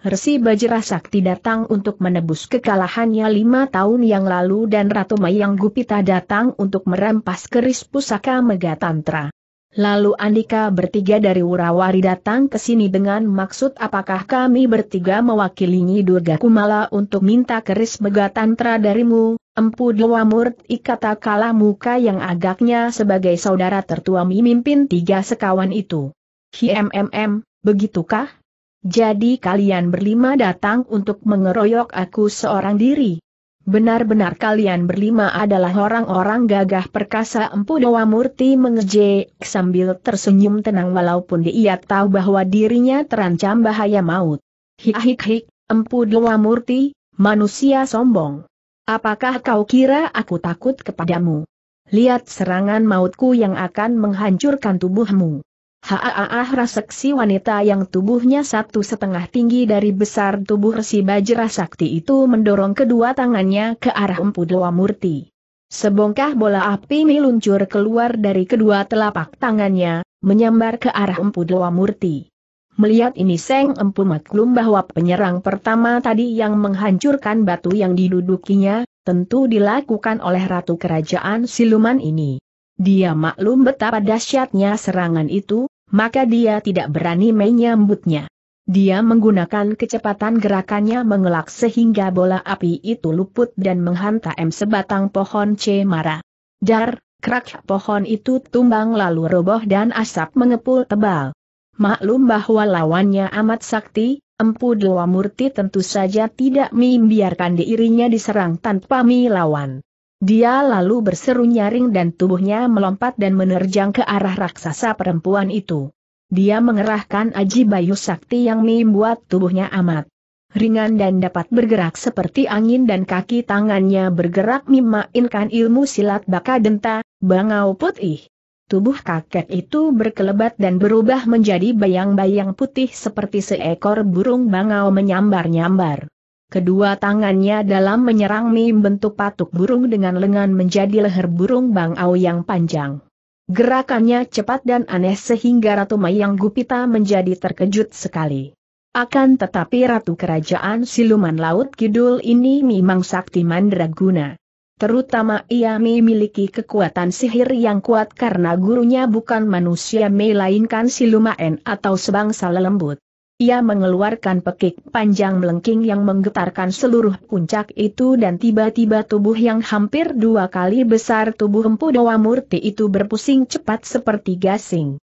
Resi Sakti datang untuk menebus kekalahannya lima tahun yang lalu dan Ratu Mayang Gupita datang untuk merampas keris pusaka Megatantra. Lalu Andika bertiga dari Wurawari datang ke sini dengan maksud apakah kami bertiga mewakili Durga Kumala untuk minta keris Megatantra darimu, Empu Dewa Murti kata kalah muka yang agaknya sebagai saudara tertua memimpin tiga sekawan itu. HMMM, begitukah? Jadi kalian berlima datang untuk mengeroyok aku seorang diri. Benar-benar kalian berlima adalah orang-orang gagah perkasa Empu Dewa Murti mengejek sambil tersenyum tenang walaupun dia tahu bahwa dirinya terancam bahaya maut. Hik-hik-hik, Empu Dewa Murti, manusia sombong. Apakah kau kira aku takut kepadamu? Lihat serangan mautku yang akan menghancurkan tubuhmu. Haaah raseksi wanita yang tubuhnya satu setengah tinggi dari besar tubuh resi Bajra Sakti itu mendorong kedua tangannya ke arah Empu Dewa Murti. Sebongkah bola api meluncur keluar dari kedua telapak tangannya, menyambar ke arah Empu Dewa Murti. Melihat ini Seng Empu maklum bahwa penyerang pertama tadi yang menghancurkan batu yang didudukinya, tentu dilakukan oleh Ratu Kerajaan Siluman ini. Dia maklum betapa dahsyatnya serangan itu, maka dia tidak berani menyambutnya. Dia menggunakan kecepatan gerakannya mengelak sehingga bola api itu luput dan menghantam sebatang pohon cemara. Dar, krak pohon itu tumbang lalu roboh dan asap mengepul tebal. Maklum bahwa lawannya amat sakti, Empu Dewa Murti tentu saja tidak membiarkan dirinya diserang tanpa melawan. Dia lalu berseru nyaring dan tubuhnya melompat dan menerjang ke arah raksasa perempuan itu. Dia mengerahkan aji bayu sakti yang membuat tubuhnya amat ringan dan dapat bergerak seperti angin dan kaki tangannya bergerak memainkan ilmu silat baka denta, bangau putih. Tubuh kakek itu berkelebat dan berubah menjadi bayang-bayang putih seperti seekor burung bangau menyambar-nyambar. Kedua tangannya dalam menyerang mim bentuk patuk burung dengan lengan menjadi leher burung bangau yang panjang. Gerakannya cepat dan aneh sehingga Ratu Mayang Gupita menjadi terkejut sekali. Akan tetapi Ratu Kerajaan Siluman Laut Kidul ini memang sakti mandraguna. Terutama ia memiliki kekuatan sihir yang kuat karena gurunya bukan manusia melainkan siluman atau sebangsa lelembut. Ia mengeluarkan pekik panjang melengking yang menggetarkan seluruh puncak itu dan tiba-tiba tubuh yang hampir dua kali besar tubuh Empu Dewa Murti itu berpusing cepat seperti gasing.